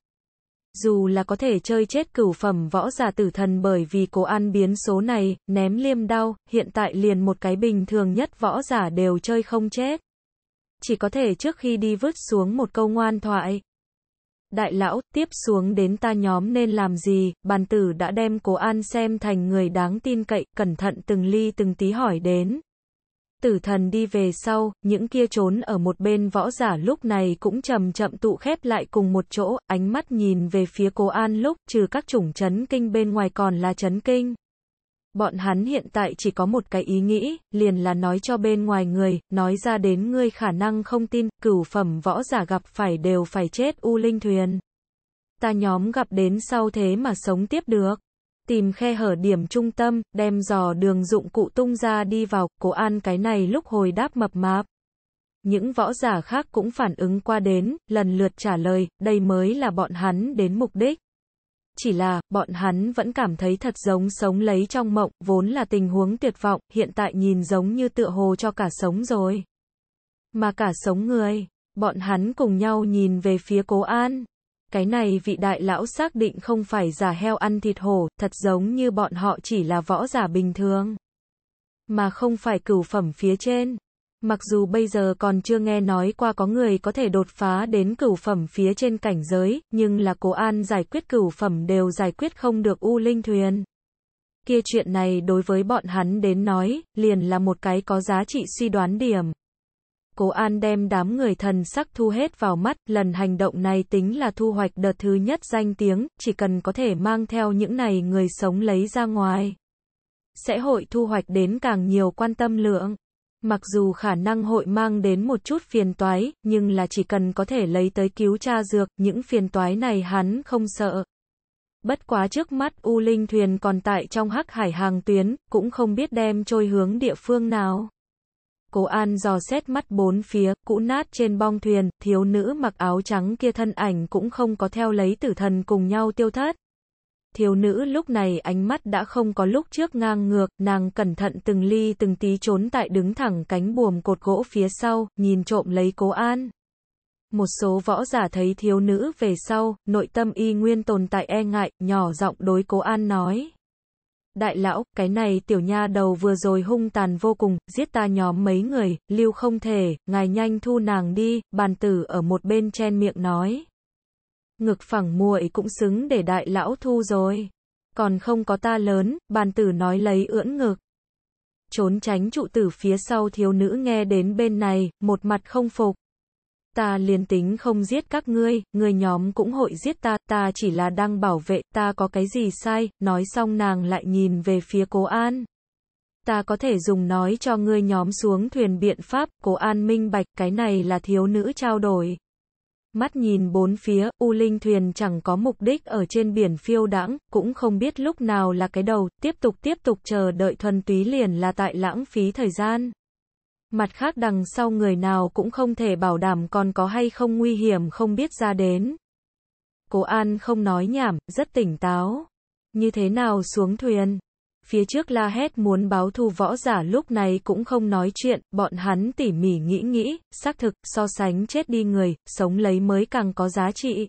Dù là có thể chơi chết cửu phẩm võ giả tử thần bởi vì cố an biến số này, ném liêm đau, hiện tại liền một cái bình thường nhất võ giả đều chơi không chết. Chỉ có thể trước khi đi vứt xuống một câu ngoan thoại, Đại lão, tiếp xuống đến ta nhóm nên làm gì, bàn tử đã đem cố an xem thành người đáng tin cậy, cẩn thận từng ly từng tí hỏi đến. Tử thần đi về sau, những kia trốn ở một bên võ giả lúc này cũng chậm chậm tụ khép lại cùng một chỗ, ánh mắt nhìn về phía cố an lúc, trừ các chủng chấn kinh bên ngoài còn là chấn kinh bọn hắn hiện tại chỉ có một cái ý nghĩ, liền là nói cho bên ngoài người, nói ra đến ngươi khả năng không tin, cửu phẩm võ giả gặp phải đều phải chết u linh thuyền. Ta nhóm gặp đến sau thế mà sống tiếp được. Tìm khe hở điểm trung tâm, đem dò đường dụng cụ tung ra đi vào, cố an cái này lúc hồi đáp mập mạp. Những võ giả khác cũng phản ứng qua đến, lần lượt trả lời, đây mới là bọn hắn đến mục đích chỉ là, bọn hắn vẫn cảm thấy thật giống sống lấy trong mộng, vốn là tình huống tuyệt vọng, hiện tại nhìn giống như tựa hồ cho cả sống rồi. Mà cả sống người, bọn hắn cùng nhau nhìn về phía cố an. Cái này vị đại lão xác định không phải giả heo ăn thịt hổ, thật giống như bọn họ chỉ là võ giả bình thường. Mà không phải cửu phẩm phía trên. Mặc dù bây giờ còn chưa nghe nói qua có người có thể đột phá đến cửu phẩm phía trên cảnh giới, nhưng là Cố An giải quyết cửu phẩm đều giải quyết không được U Linh Thuyền. Kia chuyện này đối với bọn hắn đến nói, liền là một cái có giá trị suy đoán điểm. Cố An đem đám người thần sắc thu hết vào mắt, lần hành động này tính là thu hoạch đợt thứ nhất danh tiếng, chỉ cần có thể mang theo những này người sống lấy ra ngoài. Sẽ hội thu hoạch đến càng nhiều quan tâm lượng. Mặc dù khả năng hội mang đến một chút phiền toái, nhưng là chỉ cần có thể lấy tới cứu cha dược, những phiền toái này hắn không sợ. Bất quá trước mắt U Linh thuyền còn tại trong hắc hải hàng tuyến, cũng không biết đem trôi hướng địa phương nào. Cố An dò xét mắt bốn phía, cũ nát trên bong thuyền, thiếu nữ mặc áo trắng kia thân ảnh cũng không có theo lấy tử thần cùng nhau tiêu thất thiếu nữ lúc này ánh mắt đã không có lúc trước ngang ngược, nàng cẩn thận từng ly từng tí trốn tại đứng thẳng cánh buồm cột gỗ phía sau, nhìn trộm lấy cố an. Một số võ giả thấy thiếu nữ về sau, nội tâm y nguyên tồn tại e ngại, nhỏ giọng đối cố an nói. Đại lão, cái này tiểu nha đầu vừa rồi hung tàn vô cùng, giết ta nhóm mấy người, lưu không thể, ngài nhanh thu nàng đi, bàn tử ở một bên chen miệng nói. Ngực phẳng muội cũng xứng để đại lão thu rồi. Còn không có ta lớn, bàn tử nói lấy ưỡn ngực. Trốn tránh trụ tử phía sau thiếu nữ nghe đến bên này, một mặt không phục. Ta liền tính không giết các ngươi, người nhóm cũng hội giết ta, ta chỉ là đang bảo vệ, ta có cái gì sai, nói xong nàng lại nhìn về phía cố an ta có thể dùng nói cho ngươi nhóm xuống thuyền biện pháp, cố an minh bạch, cái này là thiếu nữ trao đổi mắt nhìn bốn phía, U Linh thuyền chẳng có mục đích ở trên biển phiêu đãng, cũng không biết lúc nào là cái đầu, tiếp tục tiếp tục chờ đợi thuần túy liền là tại lãng phí thời gian. Mặt khác đằng sau người nào cũng không thể bảo đảm còn có hay không nguy hiểm không biết ra đến. Cố An không nói nhảm, rất tỉnh táo. Như thế nào xuống thuyền? phía trước la hét muốn báo thù võ giả lúc này cũng không nói chuyện, bọn hắn tỉ mỉ nghĩ nghĩ, xác thực, so sánh chết đi người, sống lấy mới càng có giá trị.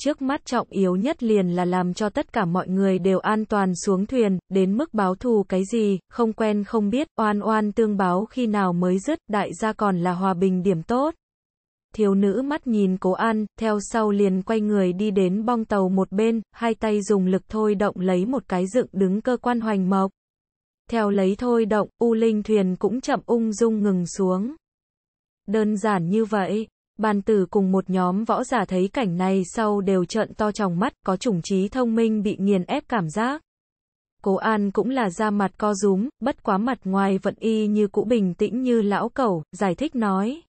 Trước mắt trọng yếu nhất liền là làm cho tất cả mọi người đều an toàn xuống thuyền, đến mức báo thù cái gì, không quen không biết, oan oan tương báo khi nào mới dứt, đại gia còn là hòa bình điểm tốt thiếu nữ mắt nhìn cố an, theo sau liền quay người đi đến bong tàu một bên, hai tay dùng lực thôi động lấy một cái dựng đứng cơ quan hoành mộc. Theo lấy thôi động, U Linh thuyền cũng chậm ung dung ngừng xuống. Đơn giản như vậy, bàn tử cùng một nhóm võ giả thấy cảnh này sau đều trợn to trong mắt, có chủng trí thông minh bị nghiền ép cảm giác. Cố An cũng là da mặt co rúm, bất quá mặt ngoài vẫn y như cũ bình tĩnh như lão cẩu, giải thích nói.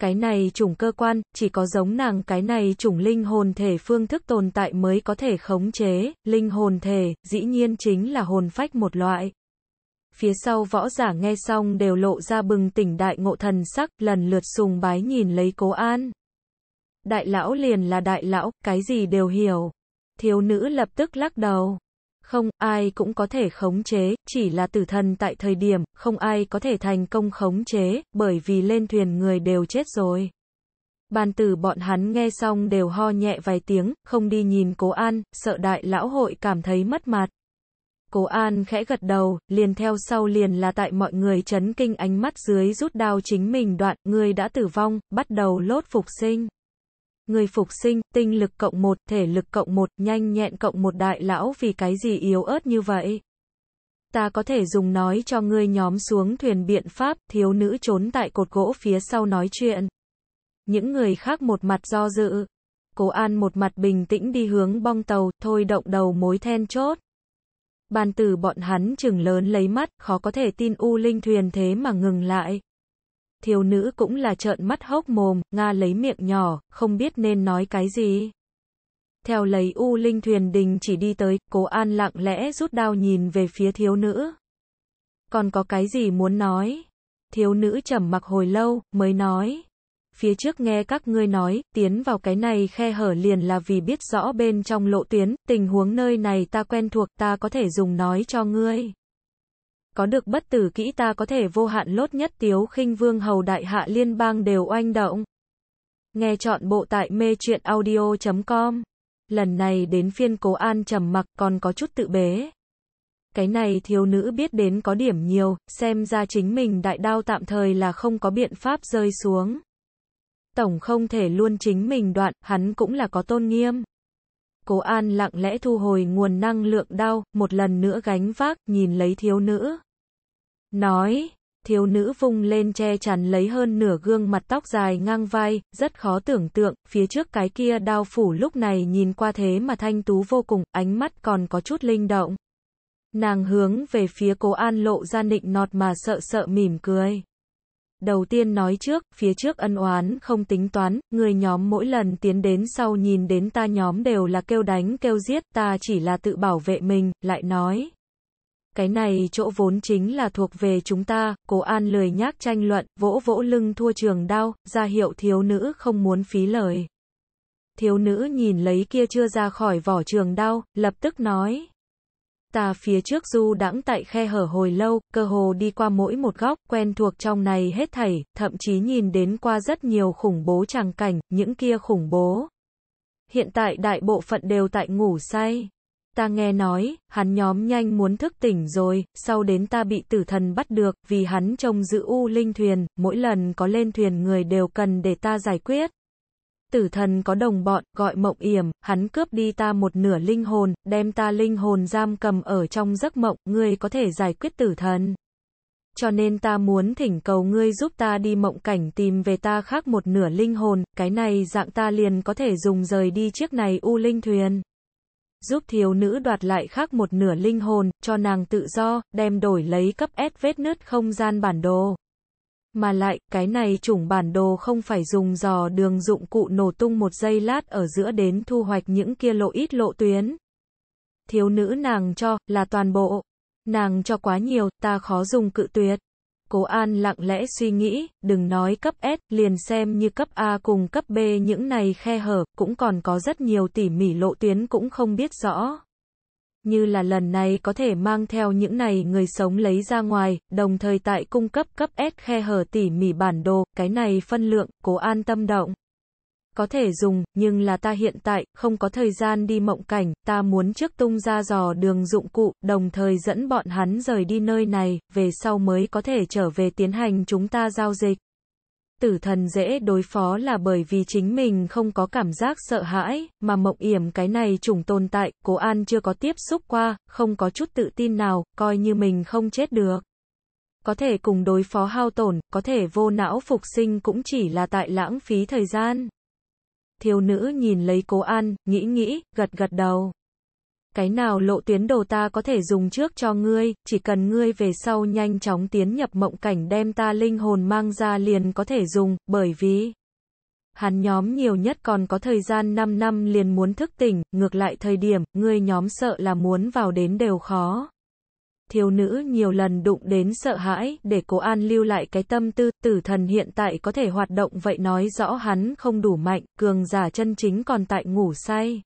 Cái này chủng cơ quan, chỉ có giống nàng cái này chủng linh hồn thể phương thức tồn tại mới có thể khống chế, linh hồn thể, dĩ nhiên chính là hồn phách một loại. Phía sau võ giả nghe xong đều lộ ra bừng tỉnh đại ngộ thần sắc, lần lượt sùng bái nhìn lấy cố an. Đại lão liền là đại lão, cái gì đều hiểu. Thiếu nữ lập tức lắc đầu. Không ai cũng có thể khống chế, chỉ là tử thần tại thời điểm, không ai có thể thành công khống chế, bởi vì lên thuyền người đều chết rồi. Bàn tử bọn hắn nghe xong đều ho nhẹ vài tiếng, không đi nhìn cố an, sợ đại lão hội cảm thấy mất mặt. Cố An khẽ gật đầu, liền theo sau liền là tại mọi người chấn kinh ánh mắt dưới rút đao chính mình đoạn, người đã tử vong, bắt đầu lốt phục sinh người phục sinh, tinh lực cộng một, thể lực cộng một, nhanh nhẹn cộng một đại lão vì cái gì yếu ớt như vậy? Ta có thể dùng nói cho ngươi nhóm xuống thuyền biện pháp, thiếu nữ trốn tại cột gỗ phía sau nói chuyện. Những người khác một mặt do dự. Cố An một mặt bình tĩnh đi hướng bong tàu, thôi động đầu mối then chốt. Bàn tử bọn hắn chừng lớn lấy mắt, khó có thể tin U Linh thuyền thế mà ngừng lại thiếu nữ cũng là trợn mắt hốc mồm, Nga lấy miệng nhỏ, không biết nên nói cái gì. Theo lấy U Linh Thuyền Đình chỉ đi tới, cố an lặng lẽ rút đao nhìn về phía thiếu nữ. Còn có cái gì muốn nói? Thiếu nữ trầm mặc hồi lâu, mới nói. Phía trước nghe các ngươi nói, tiến vào cái này khe hở liền là vì biết rõ bên trong lộ tuyến, tình huống nơi này ta quen thuộc ta có thể dùng nói cho ngươi có được bất tử kỹ ta có thể vô hạn lốt nhất tiếu khinh vương hầu đại hạ liên bang đều oanh động. Nghe chọn bộ tại mê truyện audio.com. Lần này đến phiên cố an trầm mặc còn có chút tự bế. Cái này thiếu nữ biết đến có điểm nhiều, xem ra chính mình đại đao tạm thời là không có biện pháp rơi xuống. Tổng không thể luôn chính mình đoạn, hắn cũng là có tôn nghiêm. Cố An lặng lẽ thu hồi nguồn năng lượng đau, một lần nữa gánh vác, nhìn lấy thiếu nữ. Nói, thiếu nữ vung lên che chắn lấy hơn nửa gương mặt tóc dài ngang vai, rất khó tưởng tượng, phía trước cái kia đao phủ lúc này nhìn qua thế mà thanh tú vô cùng, ánh mắt còn có chút linh động. Nàng hướng về phía cố an lộ ra nịnh nọt mà sợ sợ mỉm cười. Đầu tiên nói trước, phía trước ân oán không tính toán, người nhóm mỗi lần tiến đến sau nhìn đến ta nhóm đều là kêu đánh kêu giết, ta chỉ là tự bảo vệ mình, lại nói cái này chỗ vốn chính là thuộc về chúng ta, cố an lười nhác tranh luận, vỗ vỗ lưng thua trường đao, ra hiệu thiếu nữ không muốn phí lời. Thiếu nữ nhìn lấy kia chưa ra khỏi vỏ trường đao, lập tức nói. Ta phía trước du đãng tại khe hở hồi lâu, cơ hồ đi qua mỗi một góc, quen thuộc trong này hết thảy, thậm chí nhìn đến qua rất nhiều khủng bố tràng cảnh, những kia khủng bố. Hiện tại đại bộ phận đều tại ngủ say ta nghe nói, hắn nhóm nhanh muốn thức tỉnh rồi, sau đến ta bị tử thần bắt được, vì hắn trông giữ u linh thuyền, mỗi lần có lên thuyền người đều cần để ta giải quyết. Tử thần có đồng bọn, gọi mộng yểm, hắn cướp đi ta một nửa linh hồn, đem ta linh hồn giam cầm ở trong giấc mộng, ngươi có thể giải quyết tử thần. Cho nên ta muốn thỉnh cầu ngươi giúp ta đi mộng cảnh tìm về ta khác một nửa linh hồn, cái này dạng ta liền có thể dùng rời đi chiếc này u linh thuyền giúp thiếu nữ đoạt lại khác một nửa linh hồn, cho nàng tự do, đem đổi lấy cấp S vết nứt không gian bản đồ. Mà lại, cái này chủng bản đồ không phải dùng dò đường dụng cụ nổ tung một giây lát ở giữa đến thu hoạch những kia lộ ít lộ tuyến. Thiếu nữ nàng cho, là toàn bộ. Nàng cho quá nhiều, ta khó dùng cự tuyệt. Cố An lặng lẽ suy nghĩ, đừng nói cấp S, liền xem như cấp A cùng cấp B những này khe hở, cũng còn có rất nhiều tỉ mỉ lộ tuyến cũng không biết rõ. Như là lần này có thể mang theo những này người sống lấy ra ngoài, đồng thời tại cung cấp cấp S khe hở tỉ mỉ bản đồ, cái này phân lượng, cố an tâm động có thể dùng, nhưng là ta hiện tại, không có thời gian đi mộng cảnh, ta muốn trước tung ra dò đường dụng cụ, đồng thời dẫn bọn hắn rời đi nơi này, về sau mới có thể trở về tiến hành chúng ta giao dịch. Tử thần dễ đối phó là bởi vì chính mình không có cảm giác sợ hãi, mà mộng yểm cái này trùng tồn tại, cố an chưa có tiếp xúc qua, không có chút tự tin nào, coi như mình không chết được có thể cùng đối phó hao tổn, có thể vô não phục sinh cũng chỉ là tại lãng phí thời gian thiếu nữ nhìn lấy cố an, nghĩ nghĩ, gật gật đầu. Cái nào lộ tuyến đồ ta có thể dùng trước cho ngươi, chỉ cần ngươi về sau nhanh chóng tiến nhập mộng cảnh đem ta linh hồn mang ra liền có thể dùng, bởi vì hắn nhóm nhiều nhất còn có thời gian 5 năm liền muốn thức tỉnh, ngược lại thời điểm, ngươi nhóm sợ là muốn vào đến đều khó thiếu nữ nhiều lần đụng đến sợ hãi, để cố an lưu lại cái tâm tư, tử thần hiện tại có thể hoạt động vậy nói rõ hắn không đủ mạnh, cường giả chân chính còn tại ngủ say.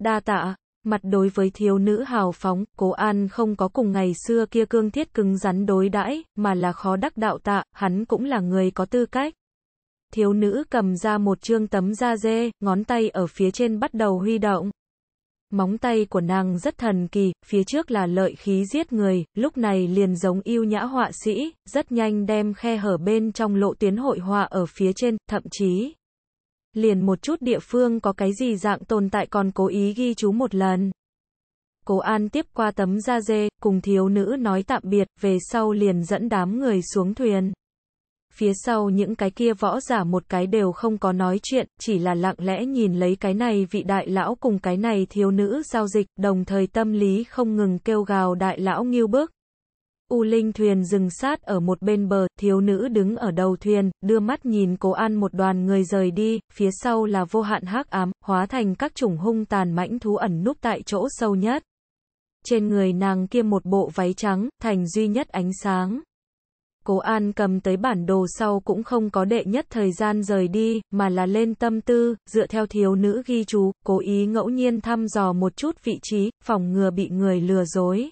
Đa tạ, mặt đối với thiếu nữ hào phóng, cố an không có cùng ngày xưa kia cương thiết cứng rắn đối đãi, mà là khó đắc đạo tạ, hắn cũng là người có tư cách. Thiếu nữ cầm ra một chương tấm da dê, ngón tay ở phía trên bắt đầu huy động. Móng tay của nàng rất thần kỳ, phía trước là lợi khí giết người, lúc này liền giống yêu nhã họa sĩ, rất nhanh đem khe hở bên trong lộ tuyến hội họa ở phía trên, thậm chí liền một chút địa phương có cái gì dạng tồn tại còn cố ý ghi chú một lần. Cố An tiếp qua tấm da dê, cùng thiếu nữ nói tạm biệt, về sau liền dẫn đám người xuống thuyền phía sau những cái kia võ giả một cái đều không có nói chuyện, chỉ là lặng lẽ nhìn lấy cái này vị đại lão cùng cái này thiếu nữ giao dịch, đồng thời tâm lý không ngừng kêu gào đại lão nghiêu bước. U Linh thuyền dừng sát ở một bên bờ, thiếu nữ đứng ở đầu thuyền, đưa mắt nhìn cố an một đoàn người rời đi, phía sau là vô hạn hắc ám, hóa thành các chủng hung tàn mãnh thú ẩn núp tại chỗ sâu nhất. Trên người nàng kia một bộ váy trắng, thành duy nhất ánh sáng. Cố An cầm tới bản đồ sau cũng không có đệ nhất thời gian rời đi, mà là lên tâm tư, dựa theo thiếu nữ ghi chú, cố ý ngẫu nhiên thăm dò một chút vị trí, phòng ngừa bị người lừa dối.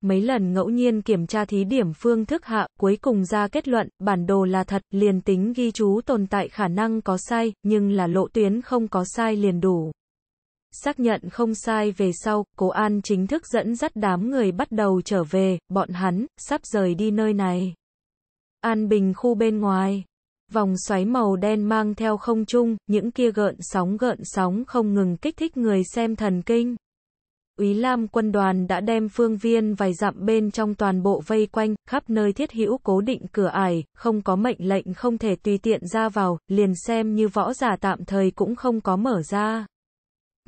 Mấy lần ngẫu nhiên kiểm tra thí điểm phương thức hạ, cuối cùng ra kết luận, bản đồ là thật, liền tính ghi chú tồn tại khả năng có sai, nhưng là lộ tuyến không có sai liền đủ. Xác nhận không sai về sau, cố An chính thức dẫn dắt đám người bắt đầu trở về, bọn hắn, sắp rời đi nơi này. An Bình khu bên ngoài. Vòng xoáy màu đen mang theo không trung, những kia gợn sóng gợn sóng không ngừng kích thích người xem thần kinh. Úy Lam quân đoàn đã đem phương viên vài dặm bên trong toàn bộ vây quanh, khắp nơi thiết hữu cố định cửa ải, không có mệnh lệnh không thể tùy tiện ra vào, liền xem như võ giả tạm thời cũng không có mở ra.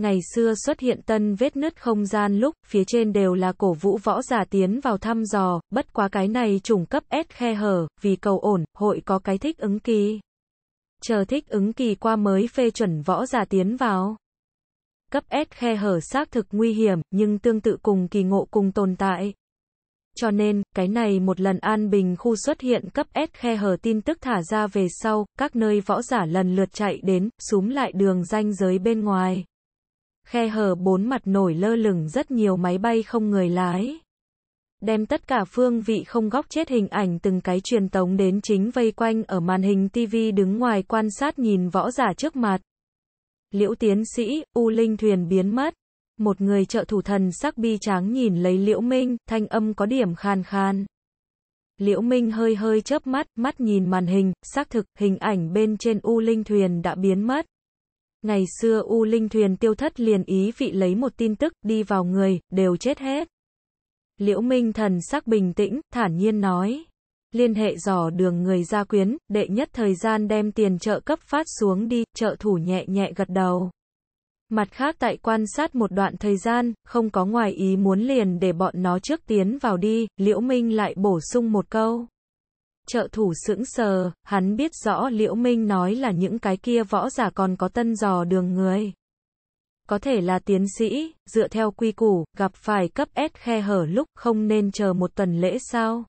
Ngày xưa xuất hiện tân vết nứt không gian lúc phía trên đều là cổ vũ võ giả tiến vào thăm dò, bất quá cái này trùng cấp S khe hở, vì cầu ổn, hội có cái thích ứng kỳ. Chờ thích ứng kỳ qua mới phê chuẩn võ giả tiến vào. Cấp S khe hở xác thực nguy hiểm, nhưng tương tự cùng kỳ ngộ cùng tồn tại. Cho nên, cái này một lần an bình khu xuất hiện cấp S khe hở tin tức thả ra về sau, các nơi võ giả lần lượt chạy đến, súm lại đường danh giới bên ngoài khe hở bốn mặt nổi lơ lửng rất nhiều máy bay không người lái. Đem tất cả phương vị không góc chết hình ảnh từng cái truyền tống đến chính vây quanh ở màn hình TV đứng ngoài quan sát nhìn võ giả trước mặt. Liễu tiến sĩ, U Linh thuyền biến mất. Một người trợ thủ thần sắc bi tráng nhìn lấy Liễu Minh, thanh âm có điểm khan khan. Liễu Minh hơi hơi chớp mắt, mắt nhìn màn hình, xác thực, hình ảnh bên trên U Linh thuyền đã biến mất. Ngày xưa U Linh Thuyền tiêu thất liền ý vị lấy một tin tức, đi vào người, đều chết hết. Liễu Minh thần sắc bình tĩnh, thản nhiên nói. Liên hệ dò đường người gia quyến, đệ nhất thời gian đem tiền trợ cấp phát xuống đi, trợ thủ nhẹ nhẹ gật đầu. Mặt khác tại quan sát một đoạn thời gian, không có ngoài ý muốn liền để bọn nó trước tiến vào đi, Liễu Minh lại bổ sung một câu trợ thủ sững sờ, hắn biết rõ Liễu Minh nói là những cái kia võ giả còn có tân dò đường người. Có thể là tiến sĩ, dựa theo quy củ, gặp phải cấp S khe hở lúc không nên chờ một tuần lễ sao?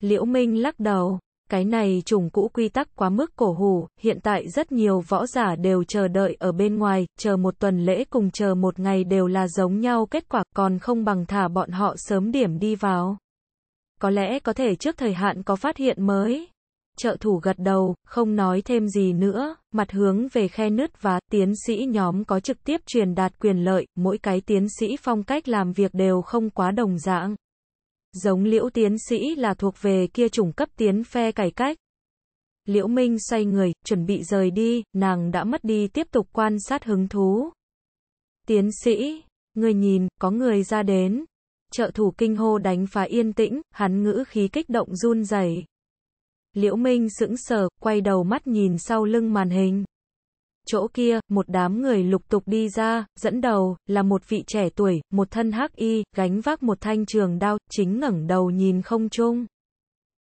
Liễu Minh lắc đầu, cái này trùng cũ quy tắc quá mức cổ hủ, hiện tại rất nhiều võ giả đều chờ đợi ở bên ngoài, chờ một tuần lễ cùng chờ một ngày đều là giống nhau kết quả, còn không bằng thả bọn họ sớm điểm đi vào có lẽ có thể trước thời hạn có phát hiện mới. Trợ thủ gật đầu, không nói thêm gì nữa, mặt hướng về khe nứt và tiến sĩ nhóm có trực tiếp truyền đạt quyền lợi, mỗi cái tiến sĩ phong cách làm việc đều không quá đồng dạng. Giống liễu tiến sĩ là thuộc về kia chủng cấp tiến phe cải cách. Liễu Minh xoay người, chuẩn bị rời đi, nàng đã mất đi tiếp tục quan sát hứng thú. Tiến sĩ, người nhìn, có người ra đến, trợ thủ kinh hô đánh phá yên tĩnh, hắn ngữ khí kích động run rẩy. Liễu Minh sững sờ, quay đầu mắt nhìn sau lưng màn hình. Chỗ kia, một đám người lục tục đi ra, dẫn đầu, là một vị trẻ tuổi, một thân hắc y, gánh vác một thanh trường đao, chính ngẩng đầu nhìn không trung.